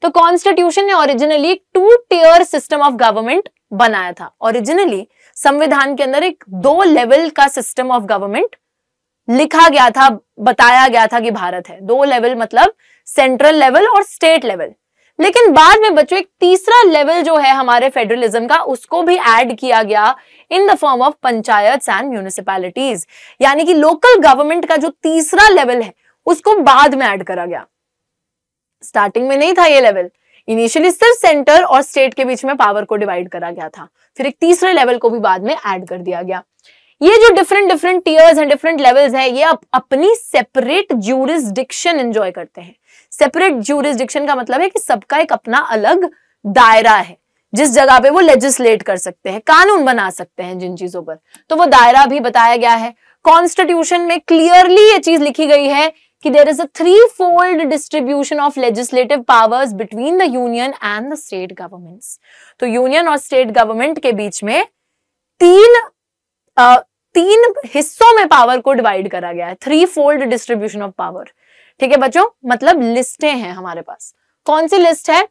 तो कॉन्स्टिट्यूशन ने originally two tier system of government बनाया था ओरिजिनली संविधान के अंदर एक दो लेवल का सिस्टम ऑफ गवर्नमेंट लिखा गया था बताया गया था कि भारत है दो लेवल मतलब सेंट्रल लेवल और स्टेट लेवल लेकिन बाद में बच्चों एक तीसरा लेवल जो है हमारे फेडरलिज्म का उसको भी ऐड किया गया in the form of panchayat and municipalities यानी कि लोकल गवर्नमेंट का जो तीसरा लेवल है उसको बाद में ऐड करा गया स्टार्टिंग में नहीं था ये लेवल इनिशियली सिर्फ सेंटर और स्टेट के बीच में पावर को डिवाइड करा गया था फिर एक तीसरे लेवल को भी बाद में एड कर दिया गया ये जो डिफरेंट डिफरेंट टीयर्स हैं डिफरेंट लेवल्स हैं ये अप, अपनी सेपरेट ज्यूरिस्डिक्शन एंजॉय करते हैं सेपरेट ज्यूरिस्डिक्शन का मतलब है कि सबका एक अपना अलग दायरा है जिस जगह पे वो लेजिस्लेट कर सकते हैं कानून बना सकते हैं जिन चीजों पर तो वो दायरा भी बताया गया है कॉन्स्टिट्यूशन में क्लियरली ये चीज लिखी गई है कि there is a three fold distribution of legislative powers between the union and the state government तो यूनियन और स्टेट गवर्नमेंट के बीच में तीन आ, तीन हिस्सों में पावर को डिवाइड करा गया है three fold distribution of power ठीक है बच्चों मतलब लिस्टें हैं हमारे पास कौन सी लिस्ट है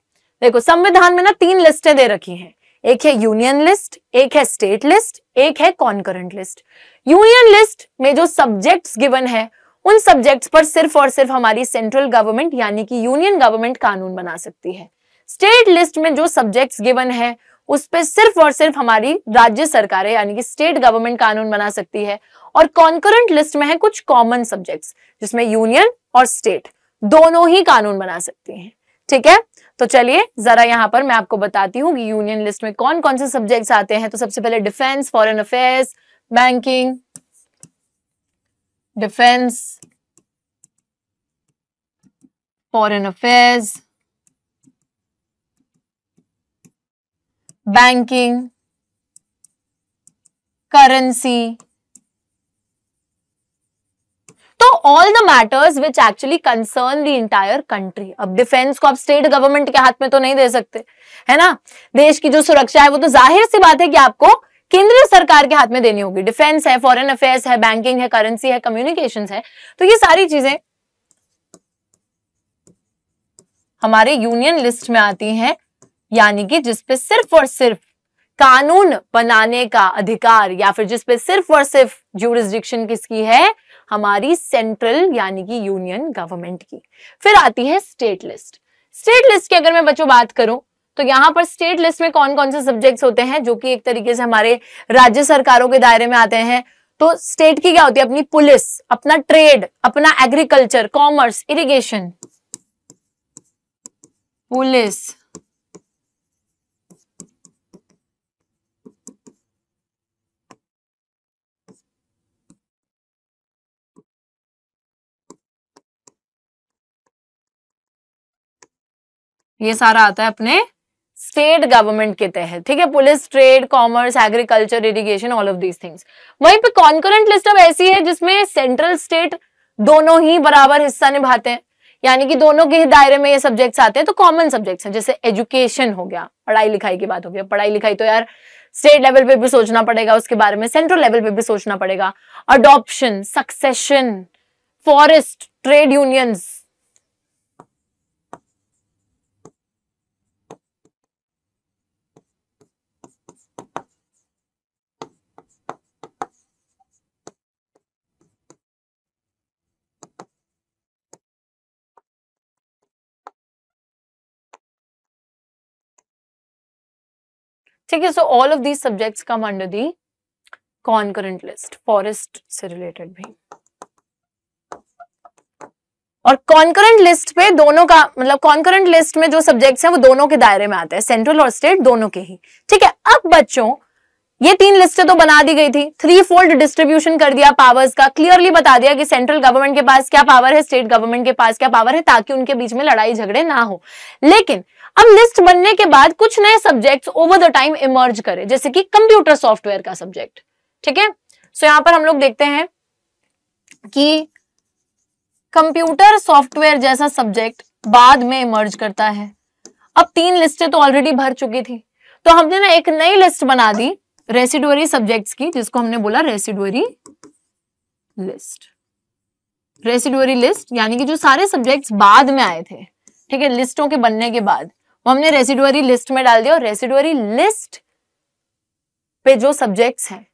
देखो संविधान में ना तीन लिस्टें दे रखी हैं एक है यूनियन लिस्ट एक है स्टेट लिस्ट एक है कॉन्करेंट लिस्ट यूनियन लिस्ट में जो सब्जेक्ट्स गिवन है उन सब्जेक्ट्स पर सिर्फ और सिर्फ हमारी सेंट्रल गवर्नमेंट यानी कि यूनियन गवर्नमेंट कानून बना सकती है स्टेट लिस्ट में जो सब्जेक्ट्स गिवन है उस पर सिर्फ और सिर्फ हमारी राज्य सरकारें यानी कि स्टेट गवर्नमेंट कानून बना सकती है और कॉन्करेंट लिस्ट में है कुछ कॉमन सब्जेक्ट्स जिसमें यूनियन और स्टेट दोनों ही कानून बना सकती हैं ठीक है तो चलिए जरा यहां पर मैं आपको बताती हूँ कि यूनियन लिस्ट में कौन कौन से सब्जेक्ट्स आते हैं तो सबसे पहले defence foreign affairs banking defence foreign affairs banking currency तो all the matters which actually concern the entire country अब डिफेंस को आप स्टेट गवर्नमेंट के हाथ में तो नहीं दे सकते है ना देश की जो सुरक्षा है वो तो जाहिर सी बात है कि आपको केंद्र सरकार के हाथ में देनी होगी डिफेंस है फॉरेन अफेयर्स है बैंकिंग है करेंसी है कम्युनिकेशन है तो ये सारी चीजें हमारे यूनियन लिस्ट में आती हैं यानी कि जिसपे सिर्फ और सिर्फ कानून बनाने का अधिकार या फिर जिसपे सिर्फ और सिर्फ ज्यूरिस्डिक्शन किसकी है हमारी सेंट्रल यानी कि यूनियन गवर्नमेंट की फिर आती है स्टेट लिस्ट स्टेट लिस्ट की अगर मैं बच्चों बात करूं तो यहाँ पर स्टेट लिस्ट में कौन कौन से सब्जेक्ट होते हैं जो कि एक तरीके से हमारे राज्य सरकारों के दायरे में आते हैं तो स्टेट की क्या होती है अपनी पुलिस अपना ट्रेड अपना एग्रीकल्चर कॉमर्स इरिगेशन पुलिस ये सारा आता है अपने स्टेट गवर्नमेंट के तहत ठीक है police trade commerce agriculture irrigation all of these things वहीं पे कॉन्करेंट लिस्ट अब ऐसी है जिसमें सेंट्रल स्टेट दोनों ही बराबर हिस्सा निभाते हैं यानी कि दोनों के दायरे में ये सब्जेक्ट्स आते हैं तो कॉमन सब्जेक्ट्स हैं जैसे एजुकेशन हो गया पढ़ाई लिखाई की बात हो गई पढ़ाई लिखाई तो यार स्टेट लेवल पे भी सोचना पड़ेगा उसके बारे में सेंट्रल लेवल पे भी सोचना पड़ेगा adoption succession forest trade unions ठीक है so all of these subject come under the concurrent list forest से रिलेटेड भी और कॉन्करेंट लिस्ट पे दोनों का मतलब कॉन्करेंट लिस्ट में जो सब्जेक्ट्स हैं वो दोनों के दायरे में आते हैं सेंट्रल और स्टेट दोनों के ही ठीक है अब बच्चों ये तीन लिस्टें तो बना दी गई थी थ्री फोल्ड डिस्ट्रीब्यूशन कर दिया पावर्स का क्लियरली बता दिया कि सेंट्रल गवर्नमेंट के पास क्या पावर है स्टेट गवर्नमेंट के पास क्या पावर है ताकि उनके बीच में लड़ाई झगड़े ना हो लेकिन अब लिस्ट बनने के बाद कुछ नए subjects over the time emerge करे जैसे कि कंप्यूटर सॉफ्टवेयर का सब्जेक्ट ठीक है सो यहां पर हम लोग देखते हैं कि कंप्यूटर सॉफ्टवेयर जैसा सब्जेक्ट बाद में इमर्ज करता है अब तीन लिस्टें तो ऑलरेडी भर चुकी थी तो हमने ना एक नई लिस्ट बना दी रेसिडोरी सब्जेक्ट्स की जिसको हमने बोला रेसिडोरी लिस्ट रेसिडोरी लिस्ट यानी कि जो सारे सब्जेक्ट्स बाद में आए थे ठीक है लिस्टों के बनने के बाद वो हमने रेसिडुअरी लिस्ट में डाल दिया और रेसिडुअरी लिस्ट पे जो सब्जेक्ट्स हैं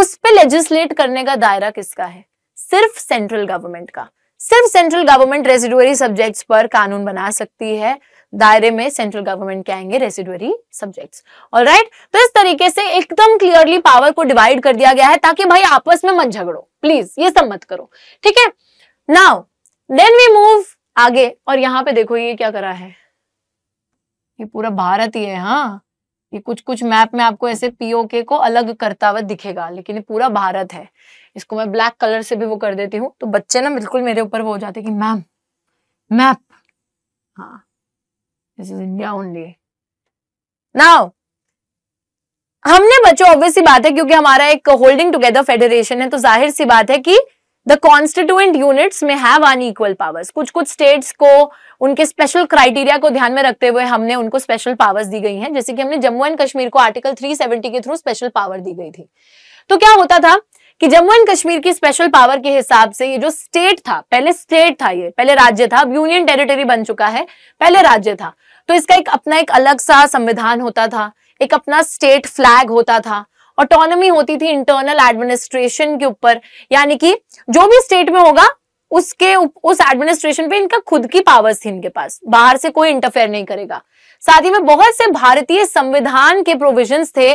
उस पे लेजिस्लेट करने का दायरा किसका है सिर्फ सेंट्रल गवर्नमेंट का सिर्फ सेंट्रल गवर्नमेंट रेसिडुअरी सब्जेक्ट्स पर कानून बना सकती है दायरे में सेंट्रल गवर्नमेंट के आएंगे रेसिडुअरी सब्जेक्ट्स और राइट तो इस तरीके से एकदम क्लियरली पावर को डिवाइड कर दिया गया है ताकि भाई आपस में मत झगड़ो प्लीज ये सब मत करो ठीक है नाउ देन वी मूव आगे और यहाँ पे देखो ये क्या करा है ये पूरा भारत ही है हाँ ये कुछ कुछ मैप में आपको ऐसे पीओके को अलग करता हुआ दिखेगा लेकिन ये पूरा भारत है इसको मैं ब्लैक कलर से भी वो कर देती हूँ तो बच्चे ना बिल्कुल मेरे ऊपर वो हो जाते कि मैम मैप हाँ this is India only now हमने बच्चों ऑब्वियस सी बात है क्योंकि हमारा एक होल्डिंग टुगेदर फेडरेशन है तो जाहिर सी बात है कि द कॉन्स्टिट्यूएंट यूनिट्स में हैव अनइक्वल पावर्स कुछ कुछ स्टेट्स को उनके स्पेशल क्राइटेरिया को ध्यान में रखते हुए हमने उनको स्पेशल पावर्स दी गई हैं जैसे कि हमने जम्मू एंड कश्मीर को आर्टिकल 370 के थ्रू स्पेशल पावर दी गई थी तो क्या होता था कि जम्मू एंड कश्मीर की स्पेशल पावर के हिसाब से ये जो स्टेट था पहले स्टेट था ये पहले राज्य था अब यूनियन टेरिटरी बन चुका है पहले राज्य था तो इसका एक अपना एक अलग सा संविधान होता था एक अपना स्टेट फ्लैग होता था ऑटोनॉमी होती थी इंटरनल एडमिनिस्ट्रेशन के ऊपर यानी कि जो भी स्टेट में होगा उसके उस एडमिनिस्ट्रेशन पे इनका खुद की पावर्स थी इनके पास बाहर से कोई इंटरफेयर नहीं करेगा साथ ही में बहुत से भारतीय संविधान के प्रोविजन थे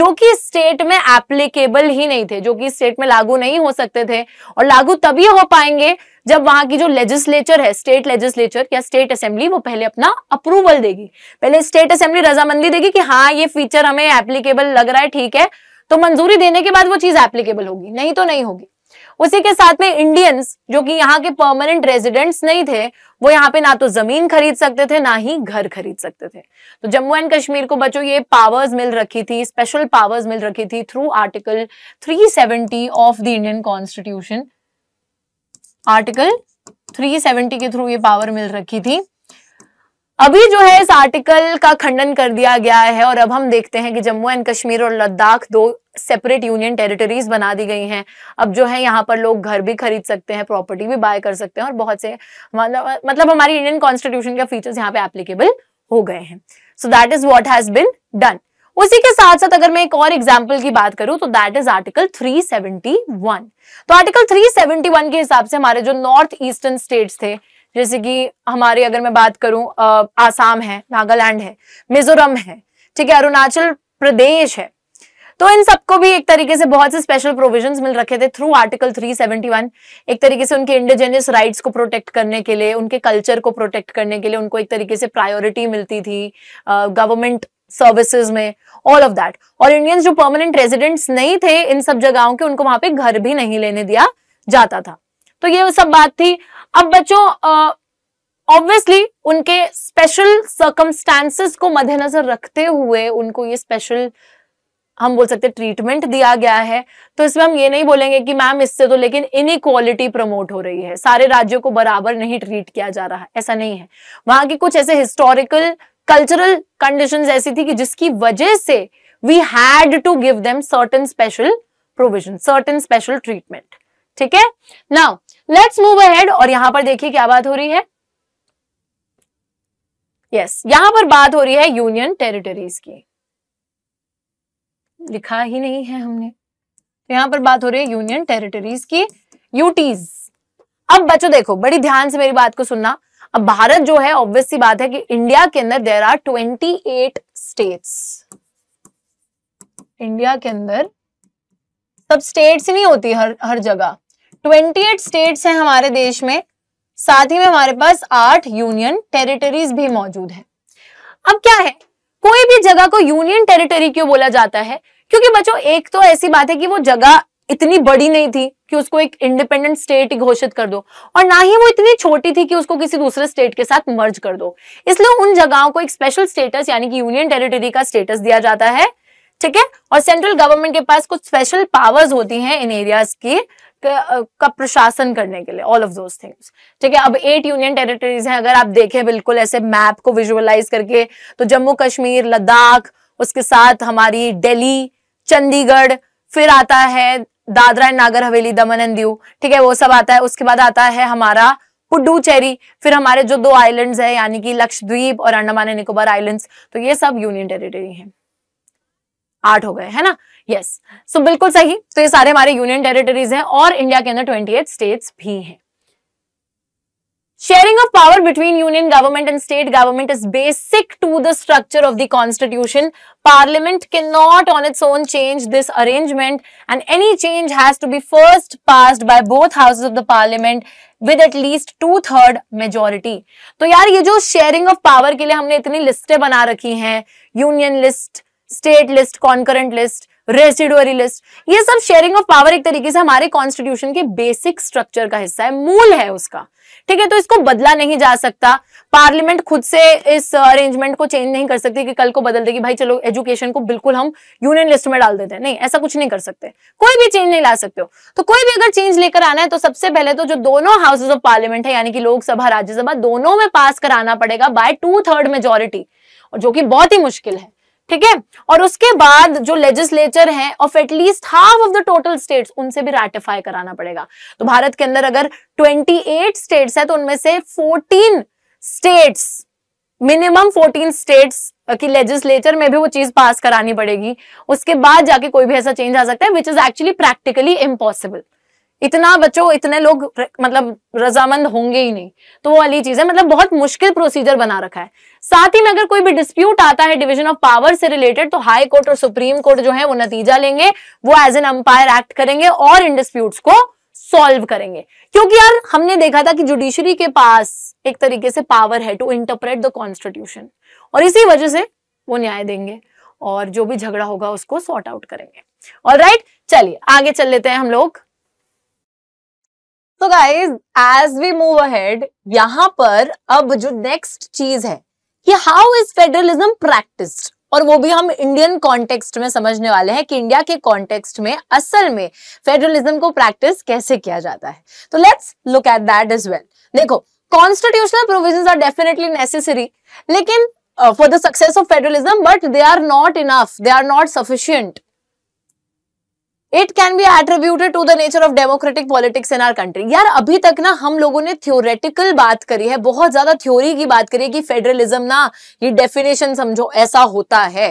जो कि स्टेट में एप्लीकेबल ही नहीं थे जो कि स्टेट में लागू नहीं हो सकते थे और लागू तभी हो पाएंगे जब वहां की जो लेजिस्लेचर है स्टेट लेजिस्लेचर या स्टेट असेंबली वो पहले अपना अप्रूवल देगी पहले स्टेट असेंबली रजामंदी देगी कि हाँ ये फीचर हमें एप्लीकेबल लग रहा है ठीक है तो मंजूरी देने के बाद वो चीज एप्लीकेबल होगी नहीं तो नहीं होगी उसी के साथ में इंडियंस जो कि यहाँ के परमानेंट रेजिडेंट्स नहीं थे वो यहाँ पे ना तो जमीन खरीद सकते थे ना ही घर खरीद सकते थे तो जम्मू एंड कश्मीर को बच्चों ये पावर्स मिल रखी थी स्पेशल पावर्स मिल रखी थी through article 370 of the Indian constitution article 370 के थ्रू ये पावर मिल रखी थी अभी जो है इस आर्टिकल का खंडन कर दिया गया है और अब हम देखते हैं कि जम्मू एंड कश्मीर और लद्दाख दो सेपरेट यूनियन टेरिटरीज बना दी गई हैं अब जो है यहाँ पर लोग घर भी खरीद सकते हैं प्रॉपर्टी भी बाय कर सकते हैं और बहुत से मतलब, मतलब हमारी इंडियन कॉन्स्टिट्यूशन के फीचर्स यहाँ पे एप्लीकेबल हो गए हैं so that is what has been done उसी के साथ साथ अगर मैं एक और एग्जाम्पल की बात करूं तो दैट इज आर्टिकल 371 तो आर्टिकल 371 के हिसाब से हमारे जो नॉर्थ ईस्टर्न स्टेट्स थे जैसे कि हमारी अगर मैं बात करूं आसाम है नागालैंड है मिजोरम है ठीक है अरुणाचल प्रदेश है तो इन सबको भी एक तरीके से बहुत से स्पेशल प्रोविजन मिल रखे थे थ्रू आर्टिकल 371 एक तरीके से उनके इंडिजेनियस राइट्स को प्रोटेक्ट करने के लिए उनके कल्चर को प्रोटेक्ट करने के लिए उनको एक तरीके से प्रायोरिटी मिलती थी गवर्नमेंट सर्विसेज में ऑल ऑफ दैट और इंडियंस जो परमानेंट रेजिडेंट्स नहीं थे इन सब जगहों के उनको वहां पे घर भी नहीं लेने दिया जाता था तो ये वो सब बात थी अब बच्चों ऑब्वियसली उनके स्पेशल सर्कमस्टांसेस को मद्देनजर रखते हुए उनको ये स्पेशल हम बोल सकते ट्रीटमेंट दिया गया है तो इसमें हम ये नहीं बोलेंगे कि मैम इससे तो लेकिन इनइक्वालिटी प्रमोट हो रही है सारे राज्यों को बराबर नहीं ट्रीट किया जा रहा है ऐसा नहीं है वहां की कुछ ऐसे हिस्टोरिकल कल्चरल कंडीशंस ऐसी थी कि जिसकी वजह से we had to give them certain special provision certain special treatment ठीक है नाउ लेट्स मूव अहेड और यहां पर देखिए क्या बात हो रही है यस yes, यहां पर बात हो रही है यूनियन टेरिटरीज की लिखा ही नहीं है हमने तो यहां पर बात हो रही है यूनियन टेरिटरीज की यूटीज अब बच्चों देखो बड़ी ध्यान से मेरी बात को सुनना अब भारत जो है ऑब्वियस सी बात है कि इंडिया के अंदर there are twenty eight states India के अंदर सब स्टेट्स नहीं होती हर हर जगह ट्वेंटी एट स्टेट्स हैं हमारे देश में साथ ही में हमारे पास आठ यूनियन टेरिटरीज भी मौजूद है अब क्या है कोई भी जगह को यूनियन टेरिटरी क्यों बोला जाता है क्योंकि बच्चों एक तो ऐसी बात है कि वो जगह इतनी बड़ी नहीं थी कि उसको एक इंडिपेंडेंट स्टेट घोषित कर दो और ना ही वो इतनी छोटी थी कि उसको किसी दूसरे स्टेट के साथ मर्ज कर दो इसलिए उन जगहों को एक स्पेशल स्टेटस यानी कि यूनियन टेरिटरी का स्टेटस दिया जाता है ठीक है और सेंट्रल गवर्नमेंट के पास कुछ स्पेशल पावर्स होती हैं इन एरियाज की का प्रशासन करने के लिए ऑल ऑफ दोज थिंग्स ठीक है अब एट यूनियन टेरिटरीज हैं अगर आप देखें बिल्कुल ऐसे मैप को विजुअलाइज करके तो जम्मू कश्मीर लद्दाख उसके साथ हमारी दिल्ली चंडीगढ़ फिर आता है दादरा एंड नागर हवेली दमन एंड दीव ठीक है वो सब आता है उसके बाद आता है हमारा पुडुचेरी फिर हमारे जो दो आइलैंड्स है यानी कि लक्षद्वीप और अंडमान एंड निकोबार आइलैंड्स तो ये सब यूनियन टेरिटरी हैं आठ हो गए है ना यस सो बिल्कुल सही तो ये सारे हमारे यूनियन टेरिटरीज हैं और इंडिया के अंदर ट्वेंटी एट स्टेट भी हैं sharing of power between union government and state government is basic to the structure of the constitution parliament can not on its own change this arrangement and any change has to be first pass by both houses of the parliament with at least two third majority तो यार ये जो sharing of power के लिए हमने इतनी लिस्टें बना रखी हैं union list state list concurrent list residuary list ये सब शेयरिंग ऑफ पावर एक तरीके से हमारे कॉन्स्टिट्यूशन के बेसिक स्ट्रक्चर का हिस्सा है मूल है उसका ठीक है तो इसको बदला नहीं जा सकता पार्लियामेंट खुद से इस अरेंजमेंट को चेंज नहीं कर सकती कि कल को बदल देगी भाई चलो एजुकेशन को बिल्कुल हम यूनियन लिस्ट में डाल देते हैं नहीं ऐसा कुछ नहीं कर सकते कोई भी चेंज नहीं ला सकते हो तो कोई भी अगर चेंज लेकर आना है तो सबसे पहले तो जो दोनों हाउसेज ऑफ पार्लियामेंट है यानी कि लोकसभा राज्यसभा दोनों में पास कराना पड़ेगा बाय टू थर्ड मेजोरिटी जो कि बहुत ही मुश्किल है ठीक है और उसके बाद जो लेजिस्लेचर है of at least half of the total states उनसे भी रेटिफाई कराना पड़ेगा तो भारत के अंदर अगर 28 स्टेट्स है तो उनमें से 14 स्टेट्स मिनिमम 14 स्टेट्स की लेजिस्लेचर में भी वो चीज पास करानी पड़ेगी उसके बाद जाके कोई भी ऐसा चेंज आ सकता है which is actually practically impossible इतना बच्चों इतने लोग मतलब रजामंद होंगे ही नहीं तो वो वाली चीज है मतलब बहुत मुश्किल प्रोसीजर बना रखा है साथ ही में अगर कोई भी डिस्प्यूट आता है डिवीजन ऑफ पावर से रिलेटेड तो हाई कोर्ट और सुप्रीम कोर्ट जो है वो नतीजा लेंगे वो एज एन अंपायर एक्ट करेंगे और इन डिस्प्यूट को सॉल्व करेंगे क्योंकि यार हमने देखा था कि जुडिशरी के पास एक तरीके से पावर है टू इंटरप्रेट द कॉन्स्टिट्यूशन और इसी वजह से वो न्याय देंगे और जो भी झगड़ा होगा उसको सॉर्ट आउट करेंगे और राइट चलिए आगे चल लेते हैं हम लोग तो guys as we move ahead यहां पर अब जो नेक्स्ट चीज है कि हाउ इज फेडरलिज्म प्रैक्टिस्ड और वो भी हम इंडियन कॉन्टेक्स्ट में समझने वाले हैं कि इंडिया के कॉन्टेक्स्ट में असल में फेडरलिज्म को प्रैक्टिस कैसे किया जाता है तो let's look at that is well देखो constitutional provision are definitely necessary लेकिन for the success of federalism but they are not enough they are not sufficient it can be attributed to the nature of democratic politics in our country यार अभी तक ना हम लोगों ने theoretical बात करी है बहुत ज्यादा थ्योरी की बात करी है कि फेडरलिज्म ना ये डेफिनेशन समझो ऐसा होता है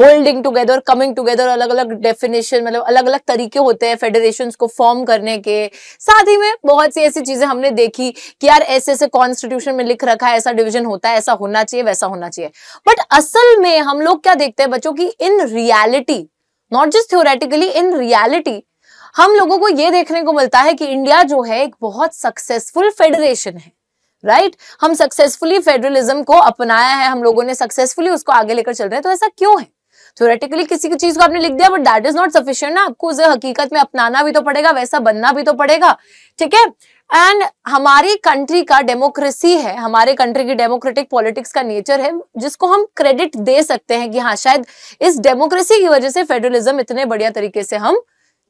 होल्डिंग टूगेदर कमिंग टूगेदर अलग अलग डेफिनेशन मतलब अलग अलग तरीके होते हैं फेडरेशन को फॉर्म करने के साथ ही में बहुत सी ऐसी चीजें हमने देखी कि यार ऐसे ऐसे कॉन्स्टिट्यूशन में लिख रखा है ऐसा डिविजन होता है ऐसा होना चाहिए वैसा होना चाहिए बट असल में हम लोग क्या देखते हैं बच्चों की in reality not just theoretically in reality हम लोगों को ये देखने को मिलता है कि इंडिया जो है एक बहुत सक्सेसफुल फेडरेशन है राइट right? हम सक्सेसफुली फेडरलिज्म को अपनाया है हम लोगों ने सक्सेसफुली उसको आगे लेकर चल रहे हैं तो ऐसा क्यों है थ्योरेटिकली किसी की चीज को आपने लिख दिया but that is not sufficient ना आपको उसे हकीकत में अपनाना भी तो पड़ेगा वैसा बनना भी तो पड़ेगा ठीक है एंड हमारी कंट्री का डेमोक्रेसी है हमारे कंट्री की डेमोक्रेटिक पॉलिटिक्स का नेचर है जिसको हम क्रेडिट दे सकते हैं कि हाँ शायद इस डेमोक्रेसी की वजह से फेडरलिज्म इतने बढ़िया तरीके से हम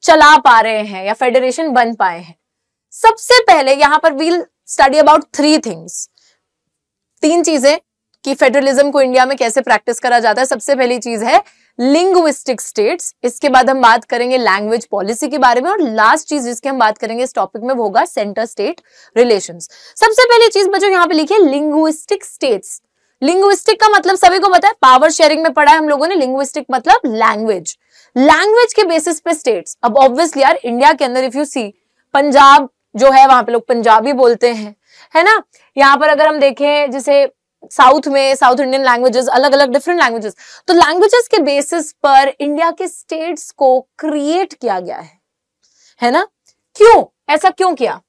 चला पा रहे हैं या फेडरेशन बन पाए हैं सबसे पहले यहां पर we'll study about three things तीन चीजें कि फेडरलिज्म को इंडिया में कैसे प्रैक्टिस करा जाता है सबसे पहली चीज है लिंग्विस्टिक स्टेट्स इसके बाद हम बात करेंगे लैंग्वेज पॉलिसी के बारे में और लास्ट चीज जिसकी हम बात करेंगे इस टॉपिक में वो होगा सेंटर स्टेट रिलेशंस सबसे पहली चीज बच्चों यहाँ पे लिखिए लिंग्विस्टिक स्टेट्स लिंग्विस्टिक का मतलब सभी को पता है पावर शेयरिंग में पढ़ा है हम लोगों ने लिंग्विस्टिक मतलब लैंग्वेज लैंग्वेज के बेसिस पे स्टेट्स अब ऑब्वियसली यार इंडिया के अंदर इफ यू सी पंजाब जो है वहां पे लोग पंजाबी बोलते हैं है ना यहाँ पर अगर हम देखें जैसे साउथ में साउथ इंडियन लैंग्वेजेस अलग अलग डिफरेंट लैंग्वेजेस तो लैंग्वेजेस के बेसिस पर इंडिया के स्टेट्स को क्रिएट किया गया है है ना क्यों ऐसा क्यों किया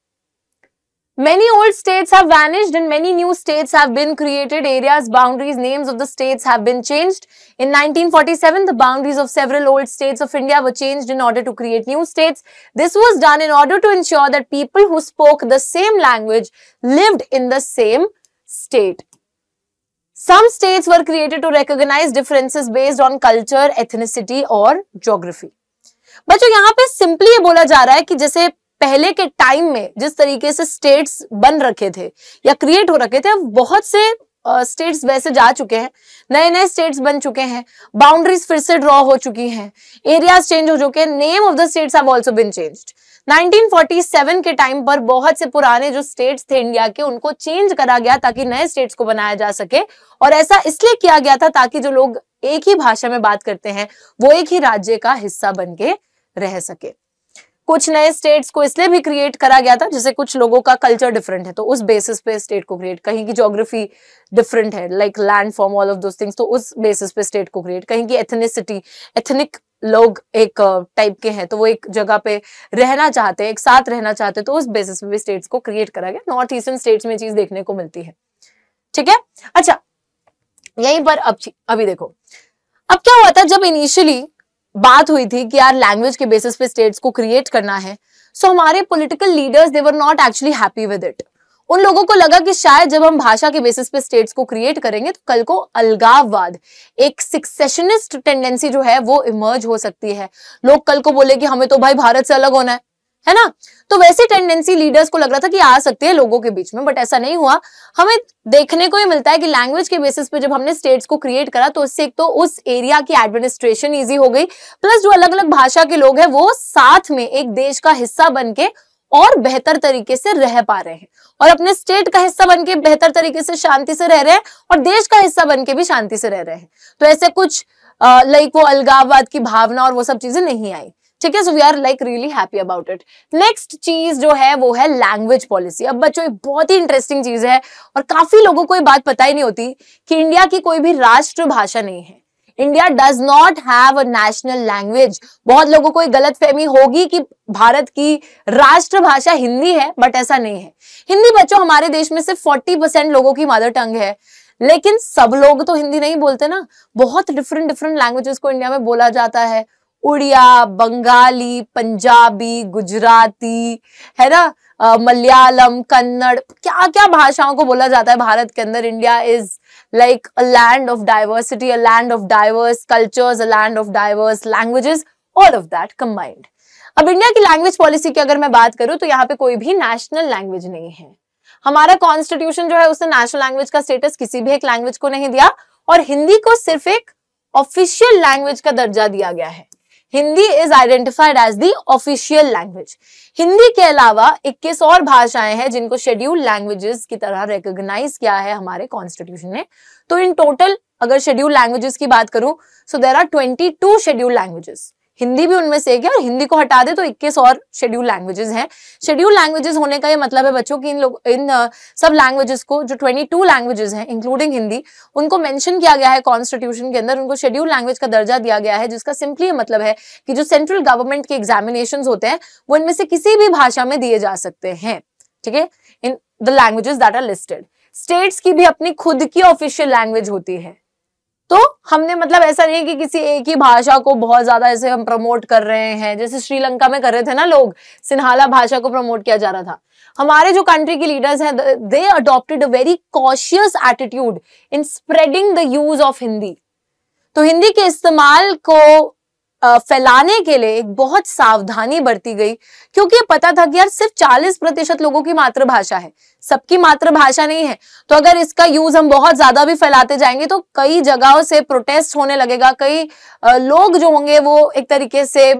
many old states have vanished and many new states have been created areas boundaries names of the states have been changed in 1947 the boundaries of several old states of India were changed in order to create new states this was done in order to ensure that people who spoke the same language lived in the same state Some states were created to recognize differences based on culture, ethnicity और geography. बच्चों यहाँ पे simply ये बोला जा रहा है कि जैसे पहले के टाइम में जिस तरीके से स्टेट्स बन रखे थे या क्रिएट हो रखे थे बहुत से स्टेट्स uh, वैसे जा चुके हैं नए नए स्टेट्स बन चुके हैं बाउंड्रीज फिर से ड्रॉ हो चुकी हैं एरियाज चेंज हो चुके हैं name of the states have also been changed 1947 के टाइम पर बहुत से पुराने जो स्टेट्स थे इंडिया के उनको चेंज करा गया ताकि नए स्टेट्स को बनाया जा सके और ऐसा इसलिए किया गया था ताकि जो लोग एक ही भाषा में बात करते हैं वो एक ही राज्य का हिस्सा बन के रह सके कुछ नए स्टेट्स को इसलिए भी क्रिएट करा गया था जैसे कुछ लोगों का कल्चर डिफरेंट है तो उस बेसिस पे स्टेट को क्रिएट कहीं की ज्योग्राफी डिफरेंट है like land form all of those things तो उस बेसिस पे स्टेट को क्रिएट कहीं की एथनिसिटी एथनिक लोग एक टाइप के हैं तो वो एक जगह पे रहना चाहते हैं एक साथ रहना चाहते हैं तो उस बेसिस पे भी स्टेट्स को क्रिएट करा गया नॉर्थ ईस्टर्न स्टेट्स में चीज देखने को मिलती है ठीक है अच्छा यहीं पर अब अभी देखो अब क्या हुआ था जब इनिशियली बात हुई थी कि यार लैंग्वेज के बेसिस पे स्टेट्स को क्रिएट करना है सो so, हमारे political leaders they were not actually happy with it उन लोगों को लगा कि शायद जब हम भाषा के बेसिस पे स्टेट्स को क्रिएट करेंगे तो कल को अलगाववाद एक सिक्सेशनिस्ट टेंडेंसी जो है वो इमर्ज हो सकती है लोग कल को बोले कि हमें तो भाई भारत से अलग होना है है ना तो वैसी टेंडेंसी लीडर्स को लग रहा था कि आ सकती है लोगों के बीच में बट ऐसा नहीं हुआ हमें देखने को ही मिलता है कि लैंग्वेज के बेसिस पे जब हमने स्टेट्स को क्रिएट करा तो उससे एक तो उस एरिया की एडमिनिस्ट्रेशन इजी हो गई प्लस जो अलग अलग भाषा के लोग हैं वो साथ में एक देश का हिस्सा बन के और बेहतर तरीके से रह पा रहे हैं और अपने स्टेट का हिस्सा बन के बेहतर तरीके से शांति से रह रहे हैं और देश का हिस्सा बन के भी शांति से रह रहे हैं तो ऐसे कुछ लाइक वो अलगाववाद की भावना और वो सब चीजें नहीं आई ठीक है so we are like really happy about it next चीज जो है वो है लैंग्वेज पॉलिसी अब बच्चों ये बहुत ही इंटरेस्टिंग चीज है और काफी लोगों को ये बात पता ही नहीं होती कि इंडिया की कोई भी राष्ट्रभाषा नहीं है India does not have a national language बहुत लोगों को गलत फहमी होगी कि भारत की राष्ट्रभाषा हिंदी है बट ऐसा नहीं है हिंदी बच्चों हमारे देश में सिर्फ फोर्टी परसेंट लोगों की मदर टंग है लेकिन सब लोग तो हिंदी नहीं बोलते ना बहुत डिफरेंट डिफरेंट लैंग्वेजेस को इंडिया में बोला जाता है उड़िया बंगाली पंजाबी गुजराती है ना मलयालम कन्नड़ क्या क्या भाषाओं को बोला जाता है भारत के अंदर India is like a land of diversity, a land of diverse cultures, a land of diverse languages, all of that combined. अब इंडिया की लैंग्वेज पॉलिसी की अगर मैं बात करूं तो यहाँ पे कोई भी नेशनल लैंग्वेज नहीं है हमारा कॉन्स्टिट्यूशन जो है उसने नेशनल लैंग्वेज का स्टेटस किसी भी एक लैंग्वेज को नहीं दिया और हिंदी को सिर्फ एक ऑफिशियल लैंग्वेज का दर्जा दिया गया है Hindi is identified as the official language Hindi के अलावा 21 और भाषाएं हैं जिनको शेड्यूल्ड लैंग्वेजेस की तरह रिकोगनाइज किया है हमारे कॉन्स्टिट्यूशन ने तो इन टोटल अगर शेड्यूल लैंग्वेजेस की बात करूं so there are twenty two schedule languages Hindi भी उनमें से एक है और हिंदी को हटा दे तो 21 और शेड्यूल लैंग्वेजेस हैं शेड्यूल लैंग्वेजेस होने का ये मतलब है बच्चों की इन लोग इन uh, सब लैंग्वेजेस को जो 22 लैंग्वेजेस हैं इंक्लूडिंग हिंदी उनको मेंशन किया गया है कॉन्स्टिट्यूशन के अंदर उनको शेड्यूल लैंग्वेज का दर्जा दिया गया है जिसका सिंपली मतलब है कि जो सेंट्रल गवर्नमेंट के एग्जामिनेशन होते हैं वो इनमें से किसी भी भाषा में दिए जा सकते हैं ठीक है in the languages that are listed states की भी अपनी खुद की ऑफिशियल लैंग्वेज होती है तो हमने मतलब ऐसा नहीं कि किसी एक ही भाषा को बहुत ज्यादा ऐसे हम प्रमोट कर रहे हैं जैसे श्रीलंका में कर रहे थे ना लोग सिन्हाला भाषा को प्रमोट किया जा रहा था हमारे जो कंट्री के लीडर्स हैं they adopted a very cautious attitude in spreading the use of Hindi तो हिंदी के इस्तेमाल को फैलाने के लिए एक बहुत सावधानी बरती गई क्योंकि पता था कि यार सिर्फ 40 प्रतिशत लोगों की मातृभाषा है सबकी मातृभाषा नहीं है तो अगर इसका यूज हम बहुत ज्यादा भी फैलाते जाएंगे तो कई जगहों से प्रोटेस्ट होने लगेगा कई लोग जो होंगे वो एक तरीके से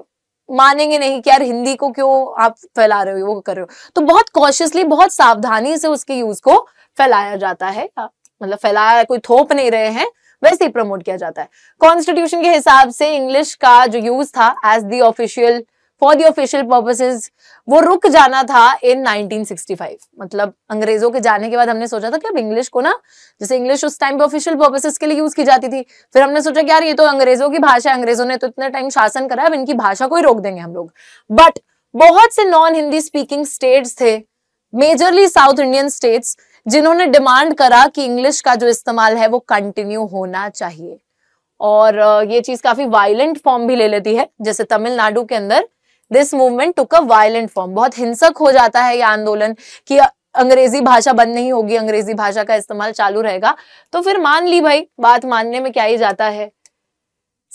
मानेंगे नहीं कि यार हिंदी को क्यों आप फैला रहे हो वो कर रहे हो तो बहुत कॉशियसली बहुत सावधानी से उसके यूज को फैलाया जाता है मतलब फैलाया कोई थोप नहीं रहे हैं वैसे ही प्रमोट किया जाता है कॉन्स्टिट्यूशन के हिसाब से इंग्लिश का जो यूज था as the official for the official purposes वो रुक जाना था इन 1965 मतलब अंग्रेजों के जाने के बाद हमने सोचा था कि अब इंग्लिश को ना जैसे इंग्लिश उस टाइम पे ऑफिशियल पर्पसेज के लिए यूज की जाती थी फिर हमने सोचा कि यार ये तो अंग्रेजों की भाषा है अंग्रेजों ने तो इतने टाइम शासन करा अब इनकी भाषा को ही रोक देंगे हम लोग बट बहुत से नॉन हिंदी स्पीकिंग स्टेट्स थे मेजरली साउथ इंडियन स्टेट्स जिन्होंने डिमांड करा कि इंग्लिश का जो इस्तेमाल है वो कंटिन्यू होना चाहिए और ये चीज काफी वायलेंट फॉर्म भी ले लेती है जैसे तमिलनाडु के अंदर this movement took a violent form बहुत हिंसक हो जाता है यह आंदोलन कि अंग्रेजी भाषा बंद नहीं होगी अंग्रेजी भाषा का इस्तेमाल चालू रहेगा तो फिर मान ली भाई बात मानने में क्या ही जाता है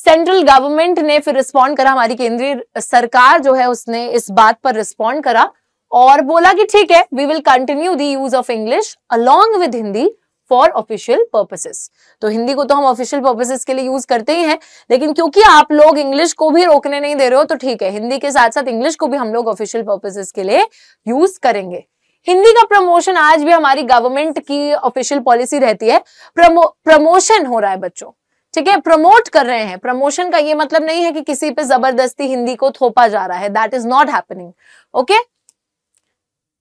सेंट्रल गवर्नमेंट ने फिर रिस्पॉन्ड करा हमारी केंद्रीय सरकार जो है उसने इस बात पर रिस्पॉन्ड करा और बोला कि ठीक है we will continue the use of English along with Hindi for official purposes तो हिंदी को तो हम ऑफिशियल पर्पसेस के लिए यूज करते ही हैं लेकिन क्योंकि आप लोग इंग्लिश को भी रोकने नहीं दे रहे हो तो ठीक है हिंदी के साथ साथ इंग्लिश को भी हम लोग ऑफिशियल पर्पसेस के लिए यूज करेंगे हिंदी का प्रमोशन आज भी हमारी गवर्नमेंट की ऑफिशियल पॉलिसी रहती है प्रमो प्रमोशन हो रहा है बच्चों ठीक है प्रमोट कर रहे हैं प्रमोशन का ये मतलब नहीं है कि किसी पे जबरदस्ती हिंदी को थोपा जा रहा है that is not happening okay